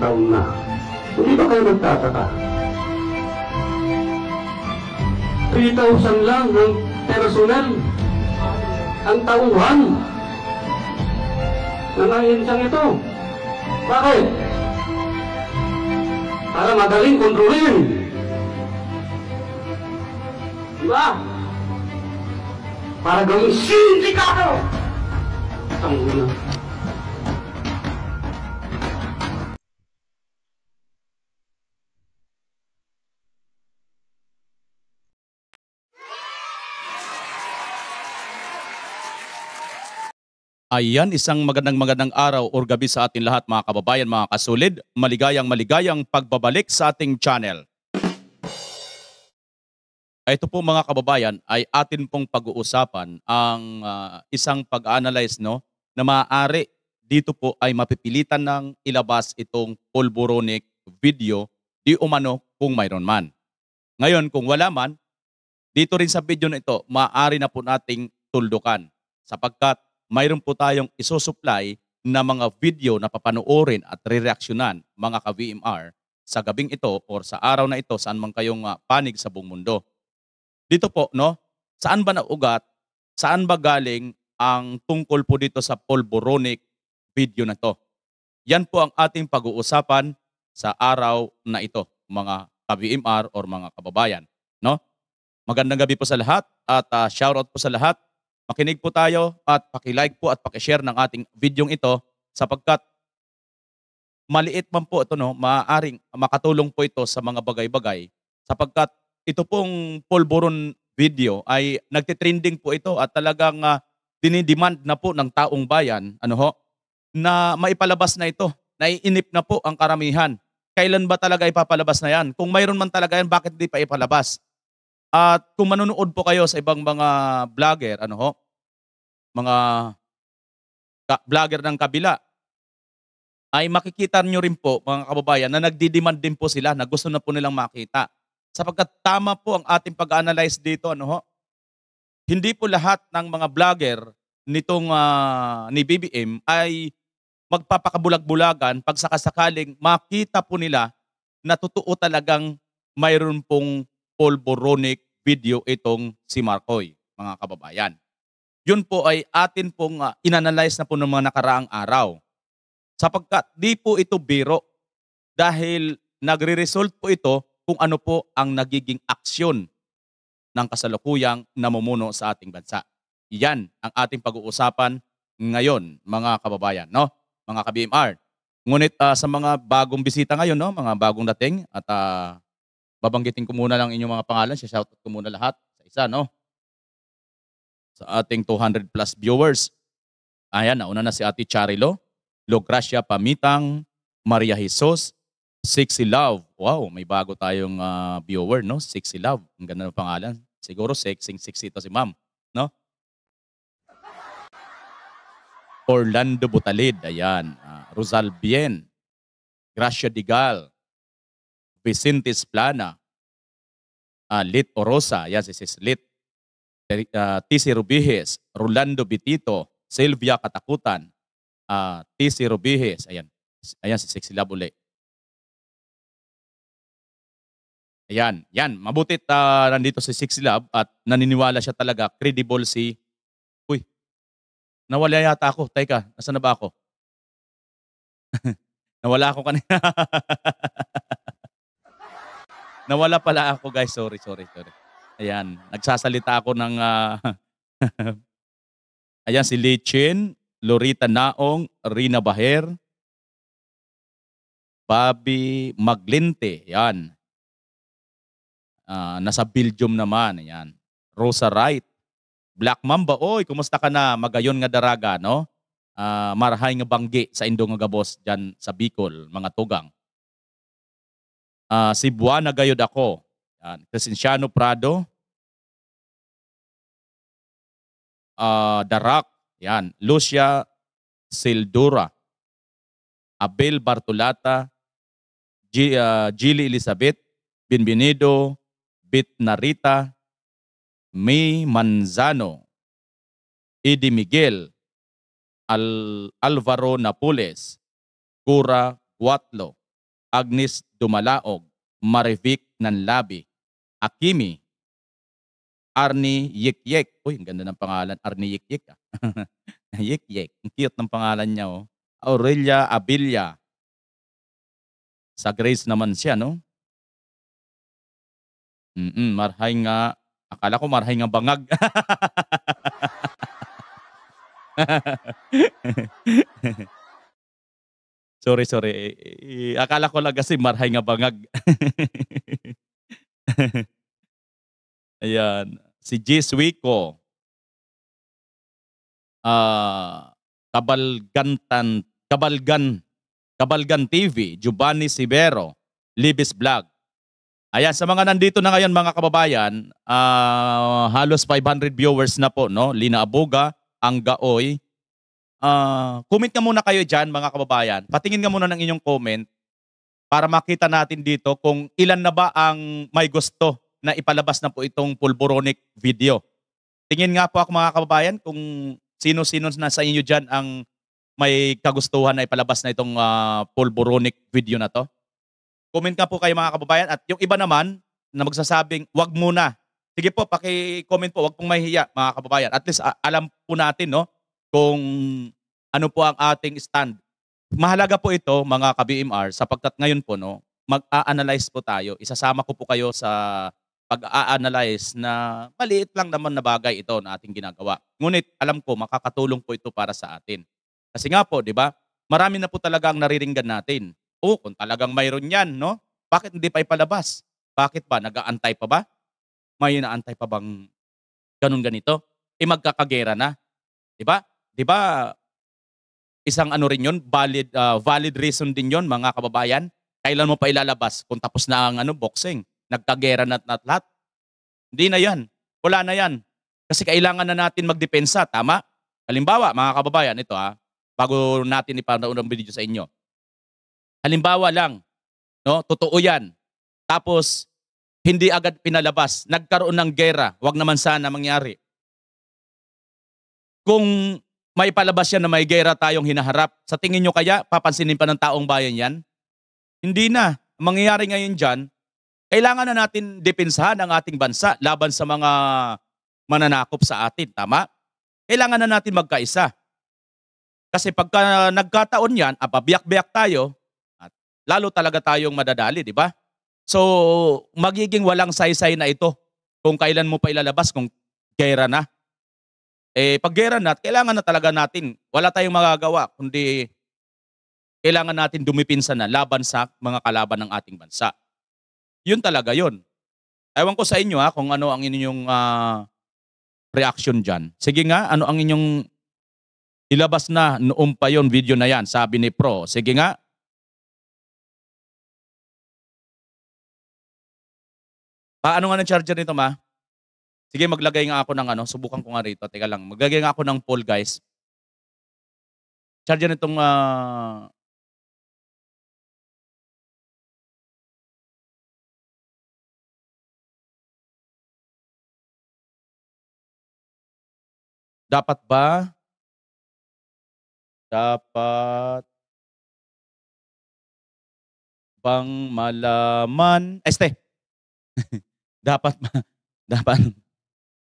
taon na. Hindi ba kayo nagtataka? 3,000 lang ang personal, ang tauhan ng ahinsang ito. Bakit? Para madaling kontrolin. Diba? Para gawing sindikato! Tanggulang. Ayan, isang magandang magandang araw or gabi sa atin lahat mga kababayan, mga kasulid. Maligayang maligayang pagbabalik sa ating channel. Ito po mga kababayan ay atin pong pag-uusapan ang uh, isang pag-analyze no, na maaari dito po ay mapipilitan ng ilabas itong polboronic video di umano kung mayroon man. Ngayon kung wala man, dito rin sa video na ito maaari na po nating tuldukan sapagkat mayroon po tayong isusupply na mga video na papanoorin at re-reaksyonan mga ka-VMR sa gabing ito or sa araw na ito saan man kayong ah, panig sa buong mundo. Dito po, no? Saan ba naugat? Saan ba galing ang tungkol po dito sa polboronic video na to? Yan po ang ating pag-uusapan sa araw na ito, mga ka-VMR or mga kababayan, no? Magandang gabi po sa lahat at uh, shoutout po sa lahat Makinig po tayo at pakilike po at pakishare ng ating videong ito sapagkat maliit man po ito, no, maaaring makatulong po ito sa mga bagay-bagay sapagkat ito pong polboron video ay nagtitrending po ito at talagang uh, dinidemand na po ng taong bayan, ano ho, na maipalabas na ito, naiinip na po ang karamihan. Kailan ba talaga ipapalabas na yan? Kung mayroon man talaga yan, bakit hindi pa ipalabas? At kung manonood po kayo sa ibang mga vlogger, ano ho? Mga vlogger ng kabila, ay makikita nyo rin po, mga kababayan, na nagdidemand din po sila na gusto na po nilang makita. Sapagkat tama po ang ating pag-analyze dito, ano ho? Hindi po lahat ng mga vlogger nitong uh, ni BBM ay magpapakabulag-bulagan pag sakasakaling makita po nila na totoo talagang mayroon pong Polboronic video itong si Markoy, mga kababayan. Yun po ay atin pong uh, inanalyze na po ng mga nakaraang araw. Sapagkat di po ito biro dahil nagre-result po ito kung ano po ang nagiging aksyon ng kasalukuyang namumuno sa ating bansa. Iyan ang ating pag-uusapan ngayon, mga kababayan, no? Mga ka-BMR. Ngunit uh, sa mga bagong bisita ngayon, no? mga bagong dating at uh, babanggitin ko muna lang inyong mga pangalan. Shoutout ko muna lahat sa isa, no? Sa ating 200 plus viewers. Ayan, nauna na si Ate Charilo, Logracia Pamitang, Maria Jesus, Sexy Love. Wow, may bago tayong uh, viewer, no? Sexy Love. Ang ganda ng pangalan. Siguro sexing sexy ito si ma'am, no? Orlando Butalid, ayan. Uh, Rosal Bien, Gracia Digal, Vicentis Plana, uh, Lit Orosa, yan si Sis Lit, uh, ah, TC Rubijes, Rolando Bitito, Sylvia Katakutan, uh, ah, TC Rubijes, ayan, ayan si Sexy Love Ayan, yan, mabuti uh, nandito si Sexy Love at naniniwala siya talaga, credible si, uy, nawala yata ako, teka, nasa na ba ako? Nawala ako kanina. Nawala pala ako guys. Sorry, sorry, sorry. Ayan. Nagsasalita ako ng... Uh, ayan, si Lee Chin, Lorita Naong, Rina Baher, Bobby Maglinte. Yan. Uh, ah, nasa Belgium naman. Ayan. Rosa Wright. Black Mamba, oy, kumusta ka na? Magayon nga daraga, no? Uh, ah, marahay nga banggi sa Indong nga gabos dyan sa Bicol, mga tugang uh, ah, Cebuana gayod ako. Yan. Crescenciano Prado. Uh, ah, Darak. Yan. Lucia Sildura. Abel Bartolata. G, uh, ah, Gili Elizabeth. Bienvenido. Bitnarita. May Manzano. Edi Miguel. Al Alvaro Napoles. Cura Guatlo. Agnes dumalaog, marivik ng labi, akimi, Arni Yikyek. Uy, ang ganda ng pangalan. Arni Yikyek. Ah. Yikyek. Ang cute ng pangalan niya. Oh. Aurelia Abilia. Sa Grace naman siya, no? Mm-mm, marhay nga. Akala ko marhay nga bangag. Sorry, sorry. akala ko lang kasi marhay nga bangag. Ayan. Si G. Suico. Uh, ah, Kabalgantan, Kabalgan, Kabalgan TV, Giovanni Sivero, Libis Vlog. Ayan, sa mga nandito na ngayon mga kababayan, uh, halos 500 viewers na po, no? Lina Aboga, Gaoy, Uh, comment ka muna kayo dyan, mga kababayan. Patingin nga muna ng inyong comment para makita natin dito kung ilan na ba ang may gusto na ipalabas na po itong pulboronic video. Tingin nga po ako mga kababayan kung sino-sino na sa inyo dyan ang may kagustuhan na ipalabas na itong uh, ah, pulboronic video na to. Comment ka po kayo mga kababayan at yung iba naman na magsasabing wag muna. Sige po, paki-comment po, wag pong mahihiya mga kababayan. At least uh, alam po natin no kung ano po ang ating stand. Mahalaga po ito mga ka-BMR sapagkat ngayon po no, mag-a-analyze po tayo. Isasama ko po kayo sa pag-a-analyze na maliit lang naman na bagay ito na ating ginagawa. Ngunit alam ko makakatulong po ito para sa atin. Kasi nga po, 'di ba? Marami na po talaga ang nariringgan natin. Oh, kung talagang mayroon 'yan, no? Bakit hindi pa ipalabas? Bakit ba nagaantay pa ba? May inaantay pa bang ganun ganito? E eh, magkakagera na. 'Di ba? 'Di ba? Isang ano rin 'yon, valid uh, valid reason din 'yon, mga kababayan. Kailan mo pa ilalabas kung tapos na ang ano boxing, nagkagera na at lahat. Hindi na 'yan. Wala na 'yan. Kasi kailangan na natin magdepensa, tama? Halimbawa, mga kababayan, ito ha, ah, bago natin ipanood ang video sa inyo. Halimbawa lang, no? Totoo 'yan. Tapos hindi agad pinalabas, nagkaroon ng gera, Huwag naman sana mangyari. Kung may palabas yan na may gera tayong hinaharap. Sa tingin nyo kaya, papansinin pa ng taong bayan yan? Hindi na. Ang mangyayari ngayon dyan, kailangan na natin depensahan ang ating bansa laban sa mga mananakop sa atin. Tama? Kailangan na natin magkaisa. Kasi pagka nagkataon yan, ababiyak biyak tayo, at lalo talaga tayong madadali, di ba? So, magiging walang saysay na ito kung kailan mo pa ilalabas, kung gera na. Eh, pag gera na, kailangan na talaga natin. Wala tayong magagawa, kundi kailangan natin dumipinsa na laban sa mga kalaban ng ating bansa. Yun talaga yun. Ewan ko sa inyo ha, kung ano ang inyong uh, ah, reaction dyan. Sige nga, ano ang inyong ilabas na noong pa yon video na yan, sabi ni Pro. Sige nga, Paano nga ng charger nito, ma? Sige, maglagay nga ako ng ano, subukan ko nga rito. Teka lang, maglagay nga ako ng poll, guys. Charge nitong uh, ah, Dapat ba? Dapat bang malaman? Este. dapat dapat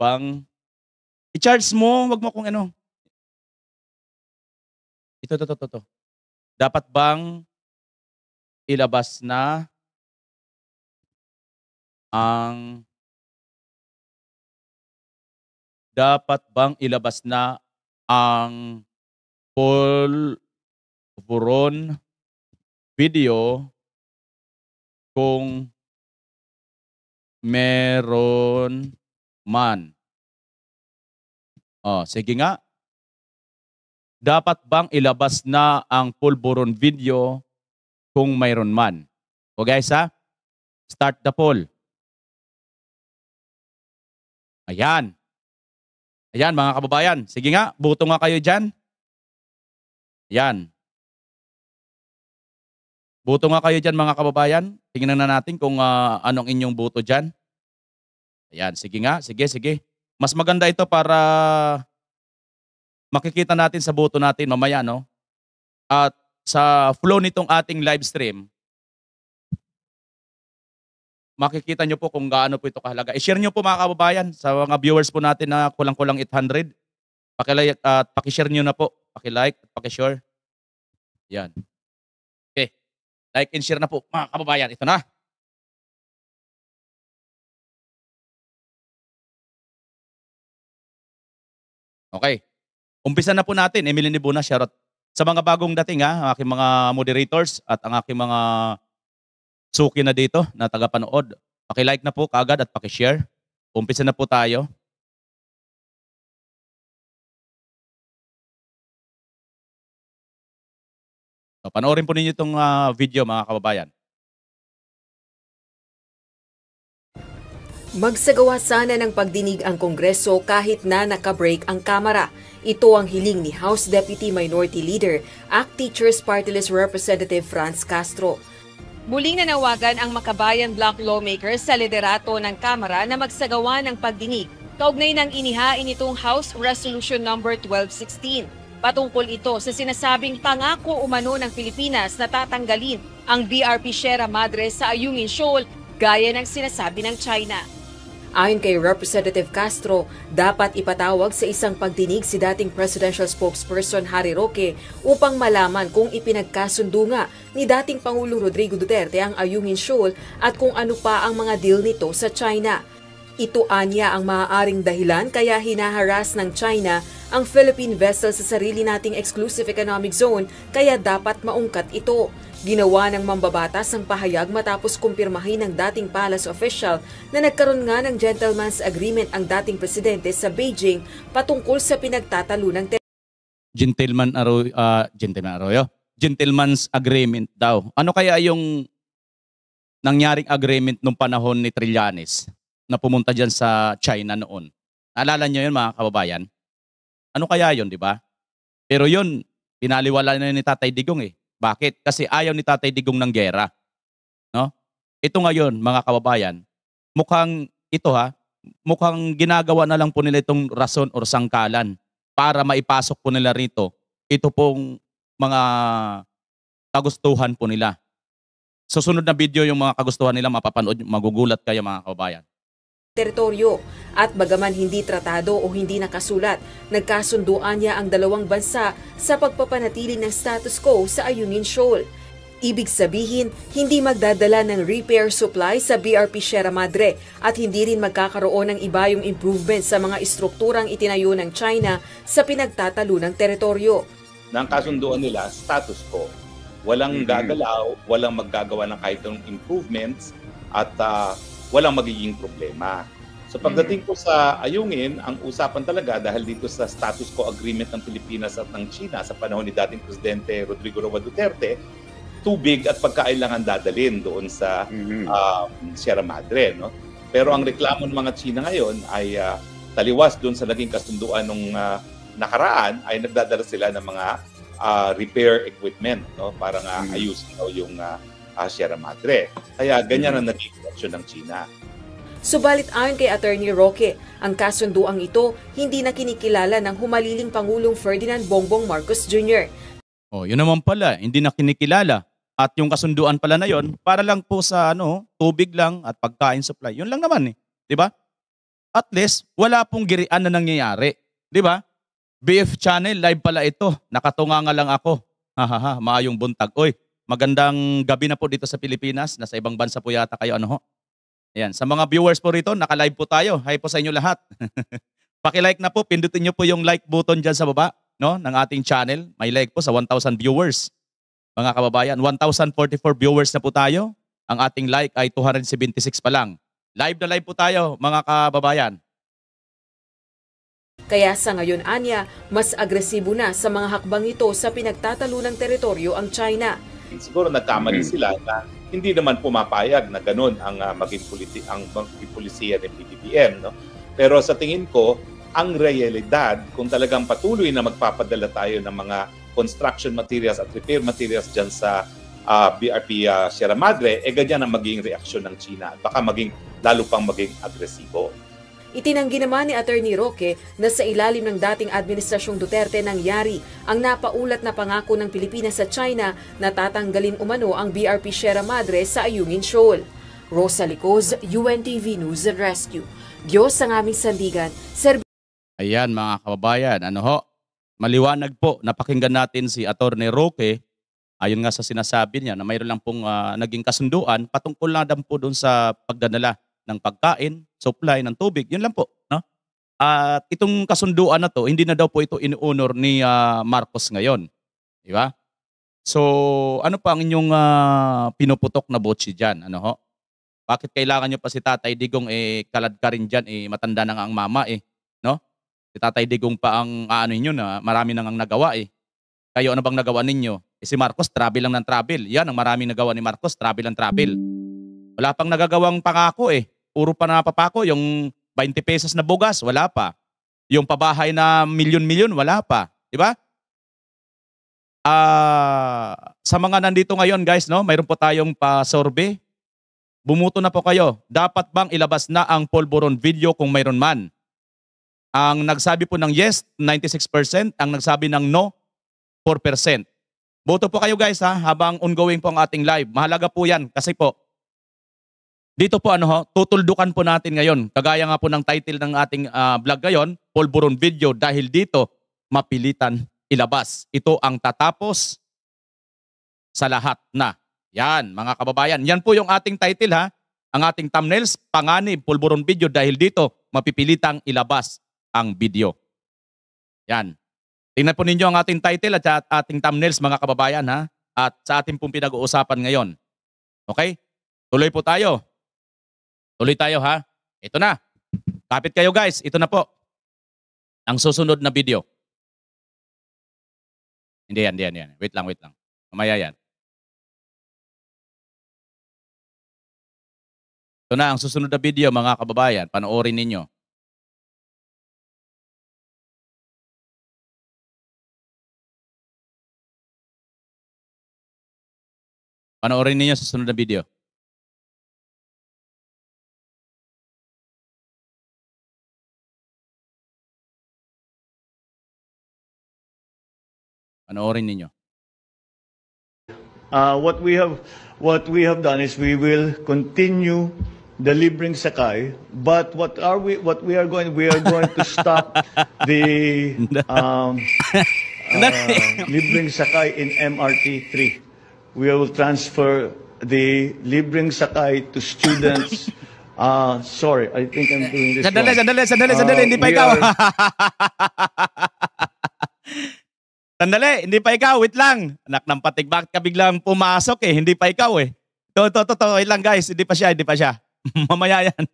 pang i-charge mo, wag mo kung ano. Ito, to, to, to, to. Dapat bang ilabas na ang dapat bang ilabas na ang full pulburon video kung meron man. Oh, sige nga. Dapat bang ilabas na ang pulburon video kung mayroon man? O guys ha, start the poll. Ayan. Ayan mga kababayan. Sige nga, buto nga kayo dyan. Ayan. Buto nga kayo dyan mga kababayan. Tingnan na natin kung uh, anong inyong buto dyan. Ayan, sige nga, sige, sige. Mas maganda ito para makikita natin sa buto natin mamaya, no? At sa flow nitong ating live stream, makikita nyo po kung gaano po ito kahalaga. I-share nyo po mga kababayan sa mga viewers po natin na kulang-kulang 800. Pakilike at uh, pakishare nyo na po. Pakilike at pakishare. Yan. Okay. Like and share na po mga kababayan. Ito na. Okay. Umpisa na po natin, Emily Nibuna, shoutout sa mga bagong dating ha, ang aking mga moderators at ang aking mga suki na dito na tagapanood. Paki-like na po kaagad at paki-share. Umpisa na po tayo. So, panoorin po ninyo itong uh, video mga kababayan. Magsagawa sana ng pagdinig ang Kongreso kahit na nakabreak ang Kamara. Ito ang hiling ni House Deputy Minority Leader, ACT Teachers Partilist Representative Franz Castro. Muling nanawagan ang makabayan block lawmakers sa liderato ng Kamara na magsagawa ng pagdinig. Kaugnay ng inihain itong House Resolution Number no. 1216. Patungkol ito sa sinasabing pangako umano ng Pilipinas na tatanggalin ang BRP Sierra Madre sa Ayungin Shoal gaya ng sinasabi ng China. Ayon kay Representative Castro, dapat ipatawag sa isang pagdinig si dating presidential spokesperson Harry Roque upang malaman kung ipinagkasundo nga ni dating Pangulong Rodrigo Duterte ang Ayungin Shoal at kung ano pa ang mga deal nito sa China. Ito anya ang maaaring dahilan kaya hinaharas ng China ang Philippine vessel sa sarili nating exclusive economic zone kaya dapat maungkat ito. Ginawa ng mambabatas ang pahayag matapos kumpirmahin ng dating palace official na nagkaroon nga ng gentleman's agreement ang dating presidente sa Beijing patungkol sa pinagtatalo ng gentleman aro uh, ah, gentleman arroyo gentleman's agreement daw. Ano kaya yung nangyaring agreement nung panahon ni Trillanes na pumunta diyan sa China noon? Naalala niyo yun mga kababayan? Ano kaya yun, di ba? Pero yun, pinaliwala na ni Tatay Digong eh. Bakit? Kasi ayaw ni Tatay Digong ng gera. No? Ito ngayon, mga kababayan, mukhang ito ha, mukhang ginagawa na lang po nila itong rason or sangkalan para maipasok po nila rito ito pong mga kagustuhan po nila. Susunod na video yung mga kagustuhan nila mapapanood, magugulat kayo mga kababayan teritoryo at bagaman hindi tratado o hindi nakasulat, nagkasunduan niya ang dalawang bansa sa pagpapanatili ng status quo sa Ayungin Shoal. Ibig sabihin, hindi magdadala ng repair supply sa BRP Sierra Madre at hindi rin magkakaroon ng iba yung improvement sa mga istrukturang itinayo ng China sa pinagtatalo ng teritoryo. Nang kasunduan nila, status quo. Walang mm-hmm. gagalaw, walang maggagawa ng kahit improvements at uh, walang magiging problema. So pagdating ko sa ayungin, ang usapan talaga dahil dito sa status quo agreement ng Pilipinas at ng China sa panahon ni dating Presidente Rodrigo Roa Duterte, tubig at pagkailangan dadalin doon sa mm-hmm. um, Sierra Madre. No? Pero ang reklamo ng mga China ngayon ay uh, taliwas doon sa naging kasunduan nung uh, nakaraan ay nagdadala sila ng mga uh, repair equipment no? para nga mm-hmm. ayusin daw yung uh, uh, Sierra Madre. Kaya ganyan ang mm-hmm. naging reaksyon ng China. Subalit ayon kay Attorney Roque, ang kasunduang ito hindi na kinikilala ng humaliling Pangulong Ferdinand Bongbong Marcos Jr. Oh, yun naman pala, hindi na kinikilala. At yung kasunduan pala na yun, para lang po sa ano, tubig lang at pagkain supply. Yun lang naman eh, 'di ba? At least wala pong girian na nangyayari, 'di ba? BF Channel live pala ito. Nakatunga nga lang ako. Ha ha ha, maayong buntag. Oy, Magandang gabi na po dito sa Pilipinas. Nasa ibang bansa po yata kayo. Ano ho? Ayan. Sa mga viewers po rito, naka-live po tayo. Hi po sa inyo lahat. Paki-like na po. Pindutin niyo po yung like button dyan sa baba no, ng ating channel. May like po sa 1,000 viewers. Mga kababayan, 1,044 viewers na po tayo. Ang ating like ay 276 pa lang. Live na live po tayo, mga kababayan. Kaya sa ngayon anya, mas agresibo na sa mga hakbang ito sa pinagtatalunang teritoryo ang China siguro nagkamali mm-hmm. sila na hindi naman pumapayag na ganun ang uh, maging politi- ang maging polisiya ng PBBM no pero sa tingin ko ang realidad kung talagang patuloy na magpapadala tayo ng mga construction materials at repair materials diyan sa uh, ah, BRP uh, ah, Sierra Madre eh ganyan ang maging reaksyon ng China baka maging lalo pang maging agresibo Itinanggi naman ni Attorney Roque na sa ilalim ng dating Administrasyong Duterte nangyari ang napaulat na pangako ng Pilipinas sa China na tatanggalin umano ang BRP Sierra Madre sa Ayungin Shoal. Rosa Licoz, UNTV News and Rescue. Diyos sa aming sandigan. Sir Ayan mga kababayan, ano ho? Maliwanag po, napakinggan natin si Attorney Roque ayon nga sa sinasabi niya na mayroon lang pong uh, naging kasunduan patungkol na po doon sa pagdadala ng pagkain, supply ng tubig. Yun lang po. No? At itong kasunduan na to, hindi na daw po ito in ni uh, Marcos ngayon. Di ba? So, ano pa ang inyong uh, pinuputok na botsi dyan? Ano ho? Bakit kailangan nyo pa si Tatay Digong eh kalad ka rin dyan eh matanda na nga ang mama eh. No? Si Tatay Digong pa ang ano niyo na marami nang ang nagawa eh. Kayo ano bang nagawa ninyo? Eh, si Marcos travel lang ng travel. Yan ang marami nagawa ni Marcos, travel lang travel. Wala pang nagagawang pangako eh puro pa napapako. Yung 20 pesos na bugas, wala pa. Yung pabahay na milyon-milyon, wala pa. Di ba? Uh, sa mga nandito ngayon guys, no, mayroon po tayong pa-survey. Bumuto na po kayo. Dapat bang ilabas na ang polvoron video kung mayroon man? Ang nagsabi po ng yes, 96%. Ang nagsabi ng no, 4%. Boto po kayo guys ha, habang ongoing po ang ating live. Mahalaga po yan kasi po, dito po ano ho, tutuldukan po natin ngayon. Kagaya nga po ng title ng ating uh, vlog ngayon, Polvoron Video dahil dito mapilitan ilabas. Ito ang tatapos sa lahat na. Yan, mga kababayan. Yan po yung ating title ha. Ang ating thumbnails, panganib, pulburon video dahil dito mapipilitang ilabas ang video. Yan. Tingnan po ninyo ang ating title at ating thumbnails mga kababayan ha. At sa ating pong pinag-uusapan ngayon. Okay? Tuloy po tayo. Tuloy tayo ha. Ito na. Kapit kayo guys. Ito na po. Ang susunod na video. Hindi yan, hindi yan, yan. Wait lang, wait lang. Mamaya yan. Ito na ang susunod na video mga kababayan. Panoorin ninyo. Panoorin ninyo sa susunod na video. Panoorin ninyo. Uh, what we have what we have done is we will continue the Sakai, but what are we what we are going we are going to stop the um, uh, Libreng Sakai in MRT 3. We will transfer the Libreng Sakai to students Uh, sorry, I think I'm doing this Sandali, sandali, sandali, sandali, uh, hindi pa ikaw. Sandali, hindi pa ikaw, wait lang. Anak ng patig, bakit ka biglang pumasok eh? Hindi pa ikaw eh. To, to, to, to, wait lang guys, hindi pa siya, hindi pa siya. Mamaya yan.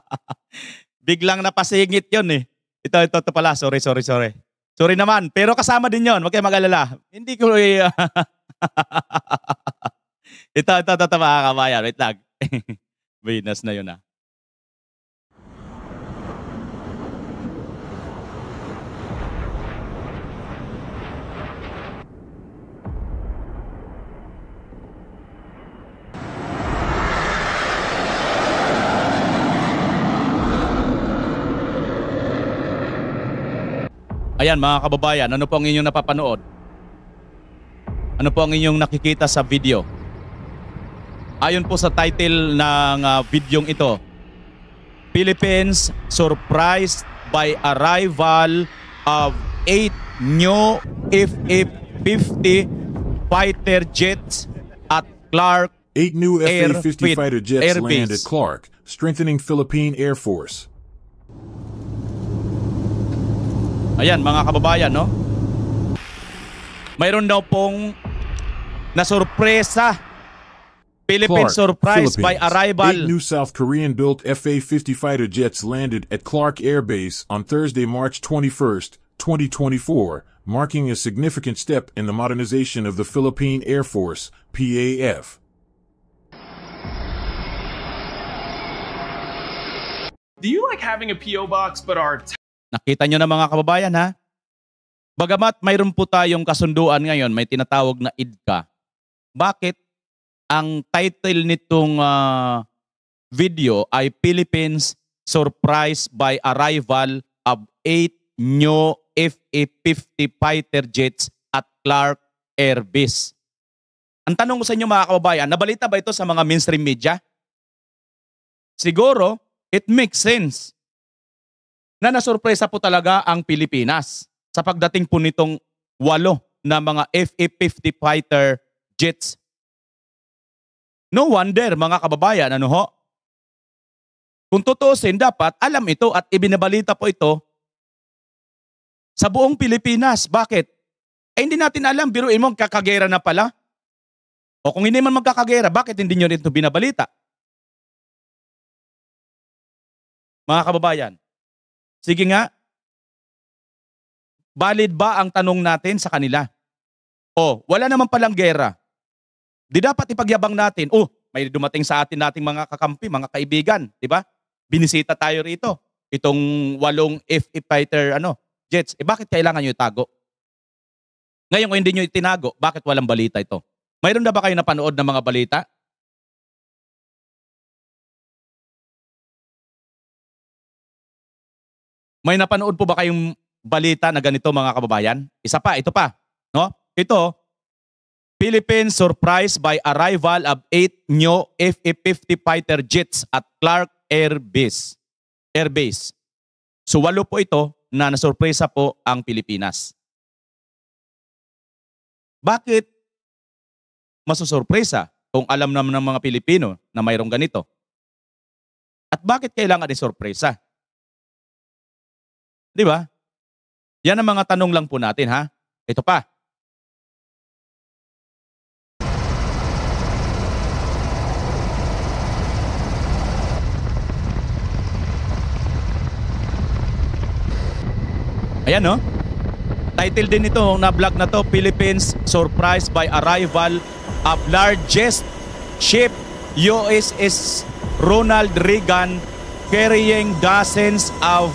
biglang napasingit yun eh. Ito, ito, ito pala, sorry, sorry, sorry. Sorry naman, pero kasama din yon. Huwag kayo mag-alala. Hindi ko... Eh, ito, ito, ito, ito, mga kabayan. Wait lang. Venus na yun ah. Ayan mga kababayan, ano po ang inyong napapanood? Ano po ang inyong nakikita sa video? Ayon po sa title ng uh, videong ito, Philippines surprised by arrival of 8 new FF-50 fighter jets at Clark Eight new f 50 fighter jets Air land at Clark, strengthening Philippine Air Force. Ayan mga kababayan no. Mayroon daw pong nasurpresa Philippine Clark, surprise by arrival. Eight new South Korean-built Fa-50 fighter jets landed at Clark Air Base on Thursday, March 21, 2024, marking a significant step in the modernization of the Philippine Air Force, PAF. Do you like having a P.O. box but are Nakita nyo na mga kababayan ha? Bagamat mayroon po tayong kasunduan ngayon, may tinatawag na IDCA. Bakit ang title nitong uh, video ay Philippines Surprised by Arrival of 8 new FA-50 fighter jets at Clark Air Base. Ang tanong ko sa inyo mga kababayan, nabalita ba ito sa mga mainstream media? Siguro, it makes sense na nasurpresa po talaga ang Pilipinas sa pagdating po nitong walo na mga FA-50 fighter jets. No wonder mga kababayan, ano ho? Kung tutusin, dapat alam ito at ibinabalita po ito sa buong Pilipinas. Bakit? Eh hindi natin alam, biruin mo, kakagera na pala. O kung hindi man magkakagera, bakit hindi nyo rin ito binabalita? Mga kababayan, Sige nga, valid ba ang tanong natin sa kanila? Oh, wala naman palang gera. Di dapat ipagyabang natin, oh, may dumating sa atin nating mga kakampi, mga kaibigan, di ba? Binisita tayo rito. Itong walong f e fighter, ano, jets. Eh bakit kailangan nyo itago? Ngayon, kung hindi nyo itinago, bakit walang balita ito? Mayroon na ba kayo napanood ng mga balita? May napanood po ba kayong balita na ganito mga kababayan? Isa pa, ito pa. No? Ito, Philippines surprised by arrival of eight new F-50 fighter jets at Clark Air Base. Air Base. So walo po ito na nasurpresa po ang Pilipinas. Bakit masusurpresa kung alam naman ng mga Pilipino na mayroong ganito? At bakit kailangan ni sorpresa? Di ba? Yan ang mga tanong lang po natin ha. Ito pa. Ayan no. Oh. Title din ito na vlog na to, Philippines Surprised by Arrival of Largest Ship USS Ronald Reagan Carrying Dozens of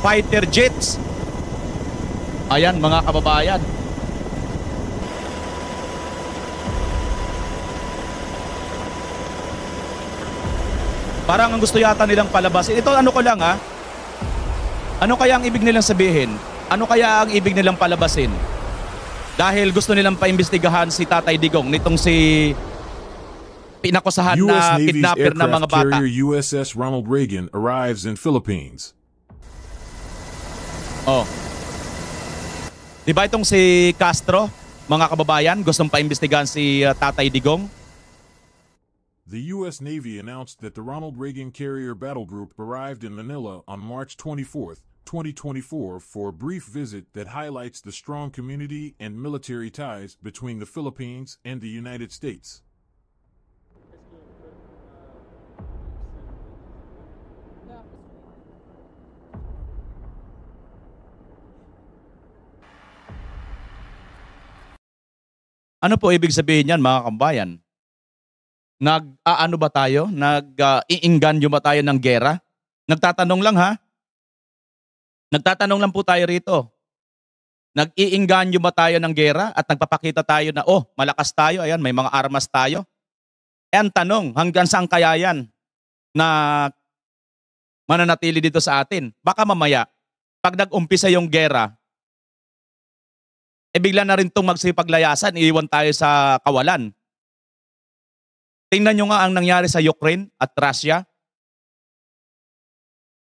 fighter jets. Ayan mga kababayan. Parang ang gusto yata nilang palabasin. Ito ano ko lang ha. Ano kaya ang ibig nilang sabihin? Ano kaya ang ibig nilang palabasin? Dahil gusto nilang paimbestigahan si Tatay Digong nitong si pinakusahan US na Navy's kidnapper ng mga bata. USS Ronald Reagan arrives in Philippines. Oh. Di ba itong si Castro, mga kababayan, gustong paimbestigahan si uh, Tatay Digong? The U.S. Navy announced that the Ronald Reagan Carrier Battle Group arrived in Manila on March 24, 2024 for a brief visit that highlights the strong community and military ties between the Philippines and the United States. Ano po ibig sabihin yan mga kambayan? Nag-aano ba tayo? Nag-iinganyo ba tayo ng gera? Nagtatanong lang ha? Nagtatanong lang po tayo rito. Nag-iinganyo ba tayo ng gera at nagpapakita tayo na, oh, malakas tayo, ayan, may mga armas tayo? E ang tanong, hanggang saan kaya yan na mananatili dito sa atin? Baka mamaya, pag nag-umpisa yung gera, eh bigla na rin itong magsipaglayasan, iiwan tayo sa kawalan. Tingnan nyo nga ang nangyari sa Ukraine at Russia.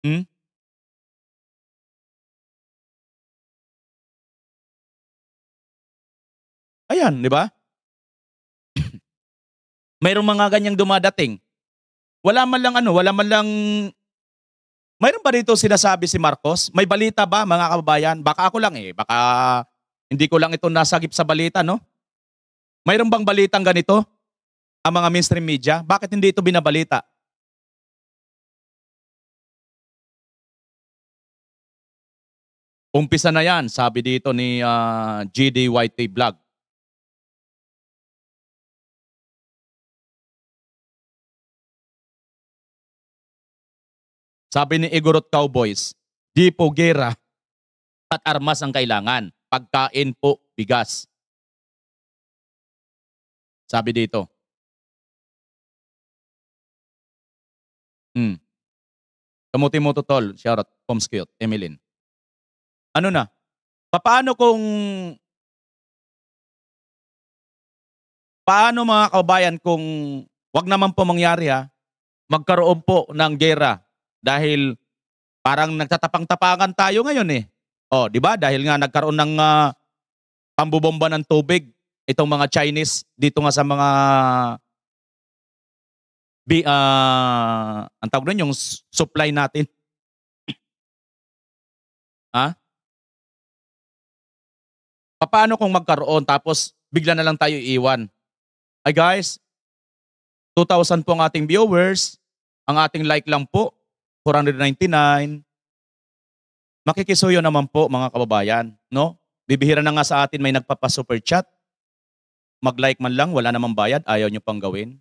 Hmm? Ayan, di ba? Mayroong mga ganyang dumadating. Wala man lang ano, wala man lang... Mayroon ba dito sinasabi si Marcos? May balita ba mga kababayan? Baka ako lang eh, baka hindi ko lang ito nasagip sa balita, no? Mayroon bang balitang ganito? Ang mga mainstream media, bakit hindi ito binabalita? Umpisa na yan, sabi dito ni uh, ah, GDYT Vlog. Sabi ni Igorot Cowboys, di po gera at armas ang kailangan pagkain po, bigas. Sabi dito. Hmm. Kamuti mo tol. shoutout, Pomskyot, Emeline. Ano na? Paano kung paano mga kabayan kung wag naman po mangyari ha, magkaroon po ng gera dahil parang nagtatapang-tapangan tayo ngayon eh. Oh, di ba? Dahil nga nagkaroon ng uh, pambubomba ng tubig itong mga Chinese dito nga sa mga bi, uh, ang tawag nun, yung supply natin. ha? Ah? Paano kung magkaroon tapos bigla na lang tayo iiwan? Hi guys, 2,000 po ang ating viewers. Ang ating like lang po, 499. Makikisuyo naman po mga kababayan, no? Bibihira na nga sa atin may nagpapasuper chat. Mag-like man lang, wala namang bayad, ayaw nyo pang gawin.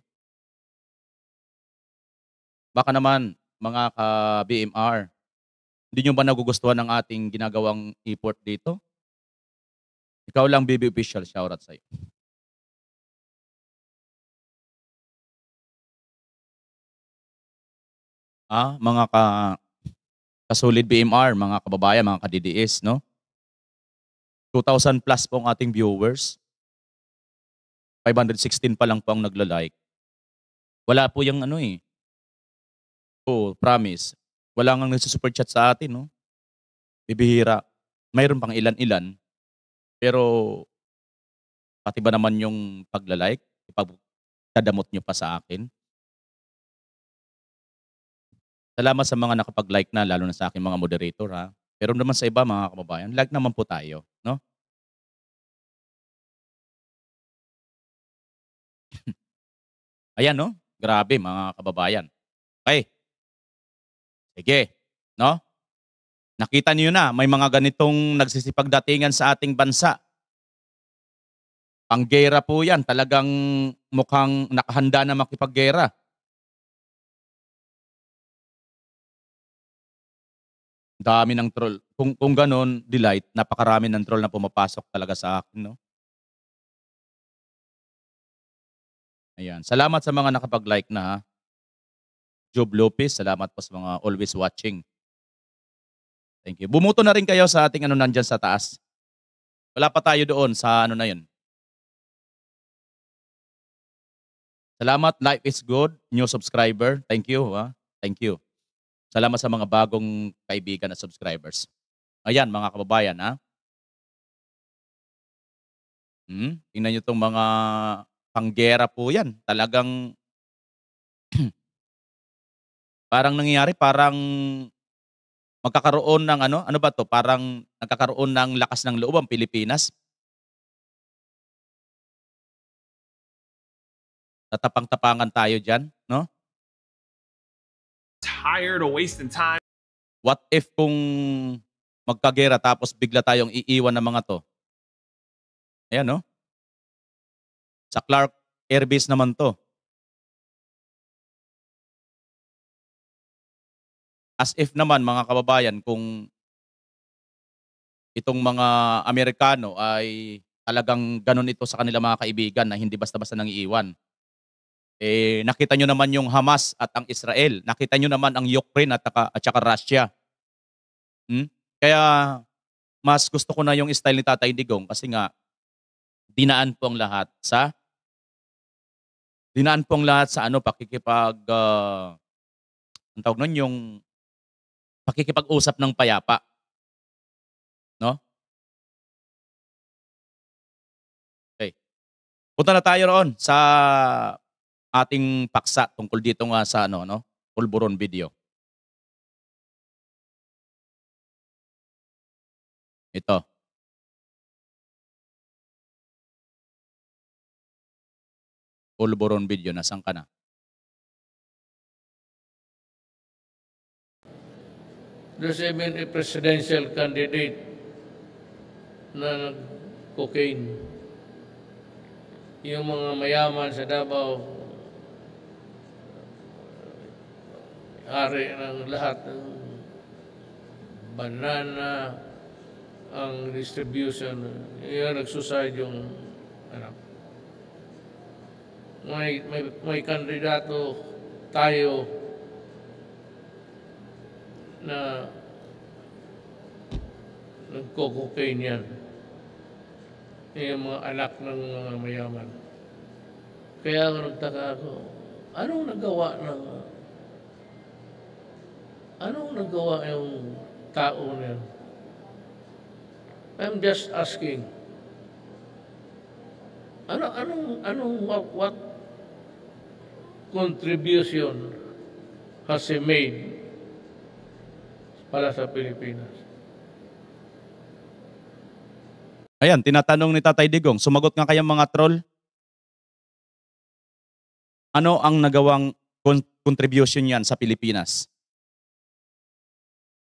Baka naman, mga ka-BMR, hindi nyo ba nagugustuhan ang ating ginagawang effort dito? Ikaw lang, BB Official, shoutout sa'yo. Ah, mga ka Kasulid BMR, mga kababayan, mga kadidiis, no? 2,000 plus po ang ating viewers. 516 pa lang po ang nagla-like. Wala po yung ano eh. Oh, promise. Wala nga super chat sa atin, no? Bibihira. Mayroon pang ilan-ilan. Pero pati ba naman yung pagla-like? Ipagdadamot nyo pa sa akin? Salamat sa mga nakapag-like na, lalo na sa aking mga moderator ha. Pero naman sa iba mga kababayan, like naman po tayo, no? Ayan, no? Grabe, mga kababayan. Okay. Sige, no? Nakita niyo na, may mga ganitong nagsisipagdatingan sa ating bansa. Panggera po yan. Talagang mukhang nakahanda na makipaggera. dami ng troll. Kung, kung ganun, delight, napakarami ng troll na pumapasok talaga sa akin, no? Ayan. Salamat sa mga nakapag-like na, ha? Job Lopez, salamat po sa mga always watching. Thank you. Bumuto na rin kayo sa ating ano nandyan sa taas. Wala pa tayo doon sa ano na yun. Salamat, life is good, new subscriber. Thank you, ha? Thank you. Salamat sa mga bagong kaibigan at subscribers. Ayan, mga kababayan, ha? Hmm? Tingnan nyo itong mga panggera po yan. Talagang parang nangyayari, parang magkakaroon ng ano, ano ba to? Parang nagkakaroon ng lakas ng loob ang Pilipinas. Tatapang-tapangan tayo diyan, no? tired of wasting time. What if kung magkagera tapos bigla tayong iiwan ng mga to? Ayan, no? Sa Clark Air Base naman to. As if naman mga kababayan kung itong mga Amerikano ay talagang ganun ito sa kanila mga kaibigan na hindi basta-basta nang iiwan. Eh, nakita nyo naman yung Hamas at ang Israel. Nakita nyo naman ang Ukraine at, at saka Russia. Hmm? Kaya mas gusto ko na yung style ni Tatay Digong kasi nga dinaan po ang lahat sa dinaan po ang lahat sa ano pakikipag uh, ang tawag nun, yung pakikipag-usap ng payapa. No? Okay. Punta na tayo roon sa ating paksa tungkol dito nga sa ano no pulburon video. Ito. Pulburon video, nasan ka na? There's even a presidential candidate na nag-cocaine. Yung mga mayaman sa Davao, ari ng lahat ng banana, ang distribution, yung nagsuside yung anak. May, may, may kandidato tayo na nagko-cocaine yan. Yung mga anak ng mga mayaman. Kaya ako nagtaka ako, anong nagawa ng Anong nagawa yung tao na yun? I'm just asking. Ano, anong, anong, what, what contribution has he made para sa Pilipinas? Ayan, tinatanong ni Tatay Digong, sumagot nga kayang mga troll? Ano ang nagawang contribution yan sa Pilipinas?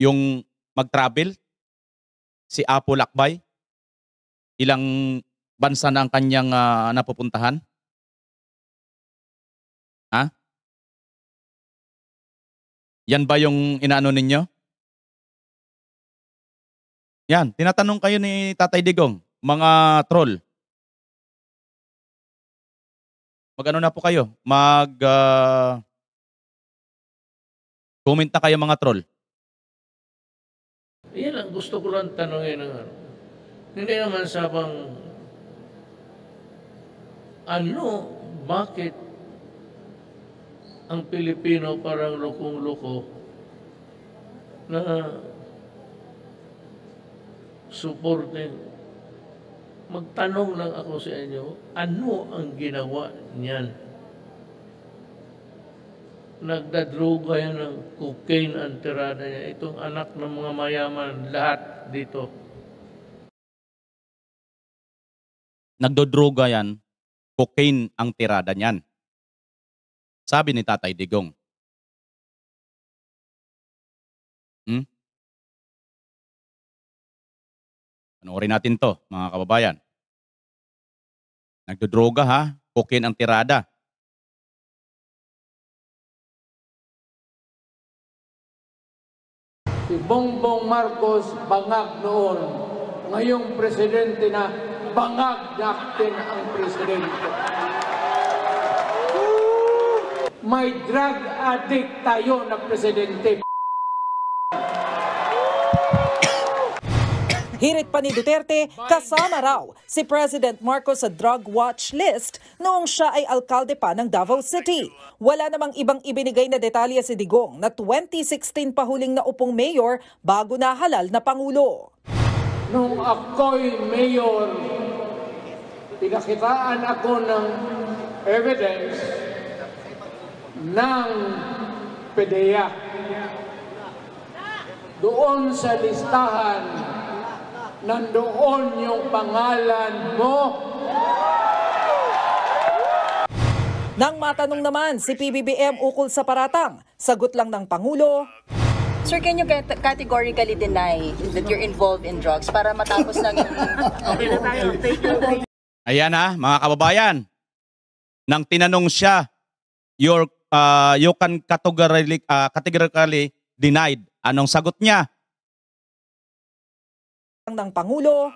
Yung mag-travel, si Apo Lakbay, ilang bansa na ang kanyang uh, napupuntahan? Ha? Yan ba yung inaano ninyo? Yan, tinatanong kayo ni Tatay Digong, mga troll. Magano na po kayo? Mag uh, comment na kayo mga troll. Yan lang, gusto ko lang tanongin ng ano. Hindi naman sabang ano, bakit ang Pilipino parang lokong-loko na supporting. Magtanong lang ako sa inyo, ano ang ginawa niyan? nagdadruga yan ng cocaine ang tirada niya. Itong anak ng mga mayaman, lahat dito. Nagdodroga yan, cocaine ang tirada niyan. Sabi ni Tatay Digong. Hmm? Panoorin natin to, mga kababayan. Nagdodroga ha, cocaine ang tirada. si Bongbong Marcos bangag noon. Ngayong presidente na bangag natin ang presidente. May drug addict tayo na presidente. Hirit pa ni Duterte, kasama raw si President Marcos sa drug watch list noong siya ay alkalde pa ng Davao City. Wala namang ibang ibinigay na detalye si Digong na 2016 pahuling na upong mayor bago na halal na Pangulo. Nung ako'y mayor, pinakitaan ako ng evidence ng PDEA doon sa listahan nandoon yung pangalan mo. Nang matanong naman si PBBM ukol sa paratang, sagot lang ng Pangulo. Sir, can you categorically deny that you're involved in drugs para matapos lang yung... okay na tayo. Ayan ha, ah, mga kababayan. Nang tinanong siya, your, uh, you can categorically, uh, categorically denied. Anong sagot niya? ng Pangulo.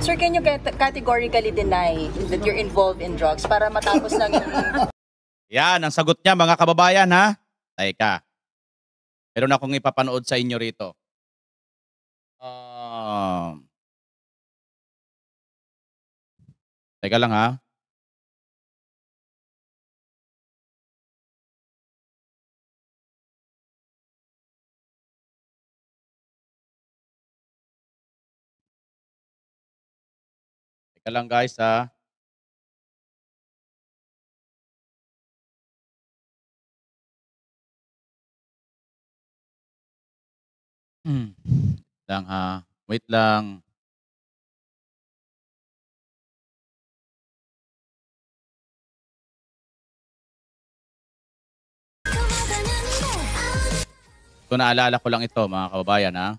Sir, can you categorically deny that you're involved in drugs para matapos lang yung... Yan, ang sagot niya mga kababayan ha. Teka. Meron akong ipapanood sa inyo rito. Um, uh... teka lang ha. Teka lang guys ha. Ah. Hmm. Lang ha. Wait lang. Ah. Ito naalala ko lang ito mga kababayan ha. Ah.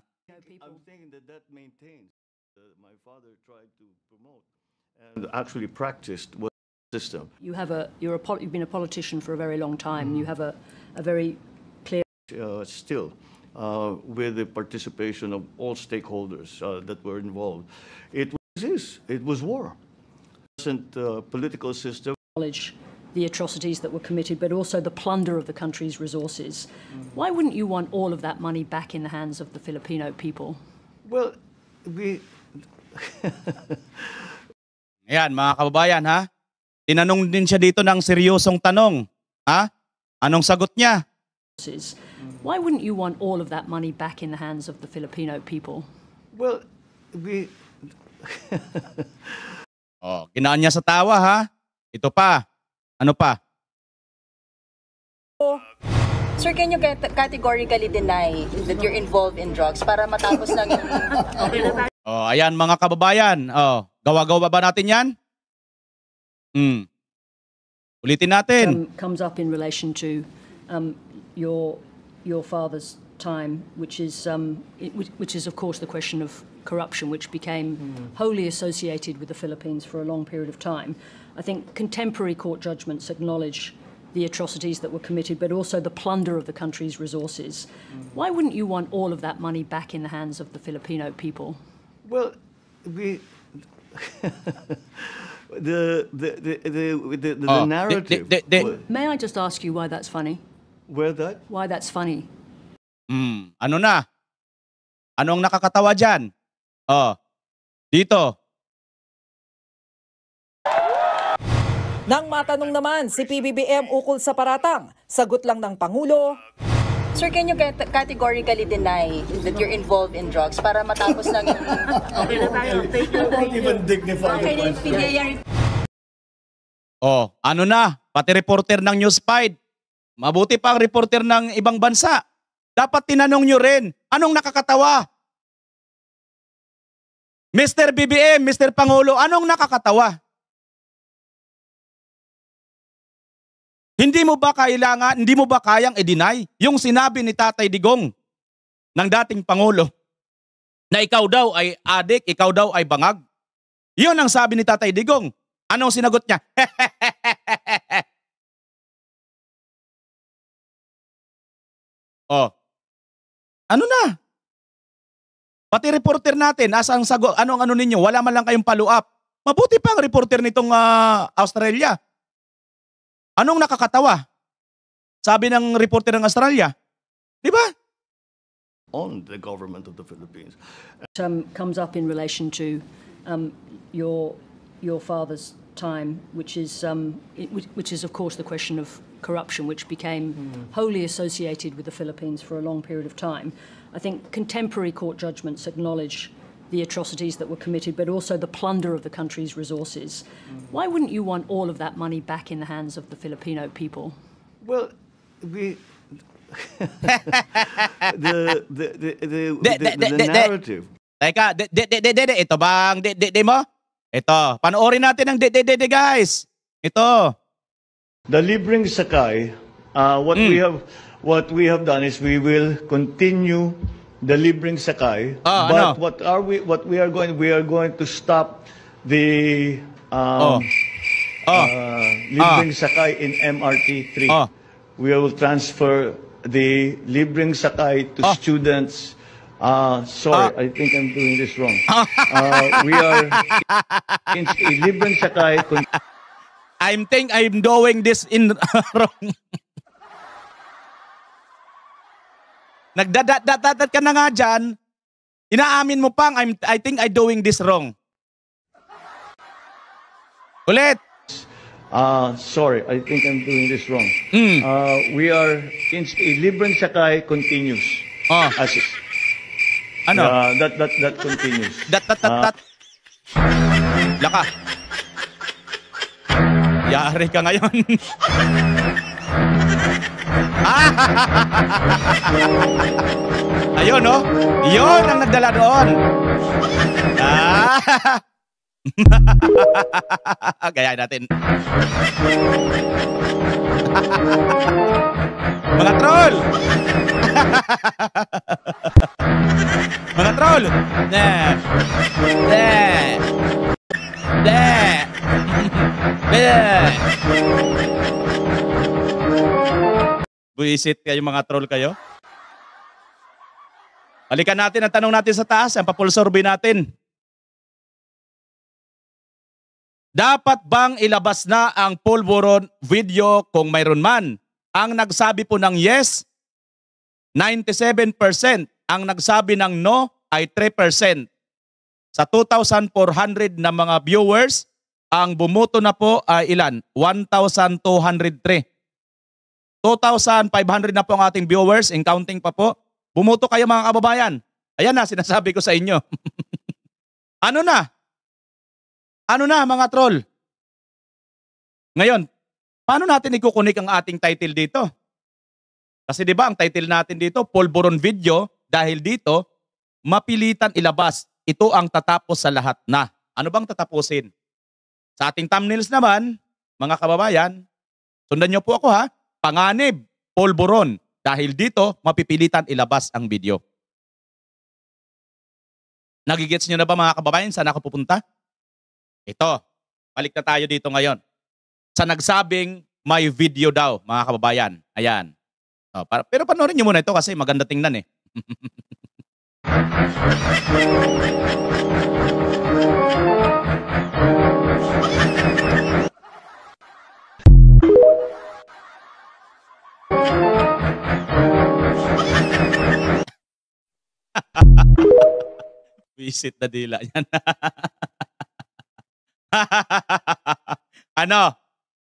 I'm thinking that that maintains that my father tried to and actually practiced was the system. You have a, you're a you've been a politician for a very long time. Mm. You have a, a very clear... Uh, still, uh, with the participation of all stakeholders uh, that were involved. It was this. It was war. It wasn't uh, political system. Knowledge the atrocities that were committed, but also the plunder of the country's resources. Mm -hmm. Why wouldn't you want all of that money back in the hands of the Filipino people? Well, we. Ayan, mga kababayan, ha? Tinanong din siya dito ng seryosong tanong. Ha? Anong sagot niya? Why wouldn't you want all of that money back in the hands of the Filipino people? Well, we... oh, kinaan niya sa tawa, ha? Ito pa. Ano pa? Sir, can you categorically deny that you're involved in drugs para matapos lang yung... oh, ayan mga kababayan. Oh, Gawa-gawa ba natin yan? Hmm. Ulitin natin. Um, comes up in relation to um, your, your father's time, which is, um, it, which is of course the question of corruption, which became hmm. wholly associated with the Philippines for a long period of time. I think contemporary court judgments acknowledge the atrocities that were committed, but also the plunder of the country's resources. Mm. Why wouldn't you want all of that money back in the hands of the Filipino people? Well, we, the, the, the, the, the, oh, narrative. The, the, the, May I just ask you why that's funny? Where that? Why that's funny? Hmm, ano na? Ano ang nakakatawa dyan? Oh, dito. Nang matanong naman si PBBM ukol sa paratang, sagot lang ng Pangulo, Sir, can you categorically deny that you're involved in drugs para matapos lang yung... okay na tayo. Thank you. Thank you. even dignify the question. Oh, ano na? Pati reporter ng News 5. Mabuti pa ang reporter ng ibang bansa. Dapat tinanong nyo rin, anong nakakatawa? Mr. BBM, Mr. Pangulo, anong nakakatawa? Hindi mo ba kailangan, hindi mo ba kayang i-deny yung sinabi ni Tatay Digong ng dating Pangulo na ikaw daw ay adik, ikaw daw ay bangag? Yun ang sabi ni Tatay Digong. Anong sinagot niya? oh. Ano na? Pati reporter natin, asa ang sagot, anong ano ninyo, wala man lang kayong follow-up. Mabuti pa ang reporter nitong uh, Australia. Anong nakakatawa? Sabi ng reporter ng Australia. Di ba? On the government of the Philippines. Um, comes up in relation to um, your, your father's time, which is, um, which is of course the question of corruption, which became wholly associated with the Philippines for a long period of time. I think contemporary court judgments acknowledge the atrocities that were committed, but also the plunder of the country's resources. Mm. Why wouldn't you want all of that money back in the hands of the Filipino people? Well, we. the, the, the, the, de, de, de, the narrative. Teka, de ito de dede mo? Ito, panoorin natin ang de guys. Ito. The Libreng Sakay, uh, what mm. we have what we have done is we will continue the libreng sakay. Ah, but ano? what are we what we are going we are going to stop the um, oh. Oh. Uh, ah. libreng ah. sakay in MRT 3. Ah. We will transfer the libreng sakay to ah. students. Uh, sorry, ah. I think I'm doing this wrong. Ah. uh, we are in, in libreng sakay. I'm think I'm doing this in wrong. Nagdadatatat ka na nga dyan, inaamin mo pang, I'm, I think I doing this wrong. Ulit. Uh, sorry, I think I'm doing this wrong. Mm. Uh, we are in Libran Sakai continues. Oh. Ah. As, ano? Uh, that, that, that continues. That, that, that, uh, that. Laka. Yari ka ngayon. Ah! Ayun, no? Yun ang nagdala doon. Ah. Gayahin natin. Mga troll! Mga troll! De! De! De! De! Buisit kayo mga troll kayo. Balikan natin ang tanong natin sa taas, ang papulsorbi natin. Dapat bang ilabas na ang pulburon video kung mayroon man? Ang nagsabi po ng yes, 97%. Ang nagsabi ng no ay 3%. Sa 2,400 na mga viewers, ang bumoto na po ay ilan? 1,203. 2,500 na po ang ating viewers and counting pa po. Bumuto kayo mga kababayan. Ayan na, sinasabi ko sa inyo. ano na? Ano na mga troll? Ngayon, paano natin ikukunik ang ating title dito? Kasi 'di ba ang title natin dito, Polboron Video dahil dito mapilitan ilabas. Ito ang tatapos sa lahat na. Ano bang tatapusin? Sa ating thumbnails naman, mga kababayan, sundan niyo po ako ha panganib, polboron. Dahil dito, mapipilitan ilabas ang video. Nagigets nyo na ba mga kababayan saan ako pupunta? Ito, balik na tayo dito ngayon. Sa nagsabing may video daw, mga kababayan. Ayan. O, oh, para, pero panoorin nyo muna ito kasi maganda tingnan eh. Visit na dila yan. ano?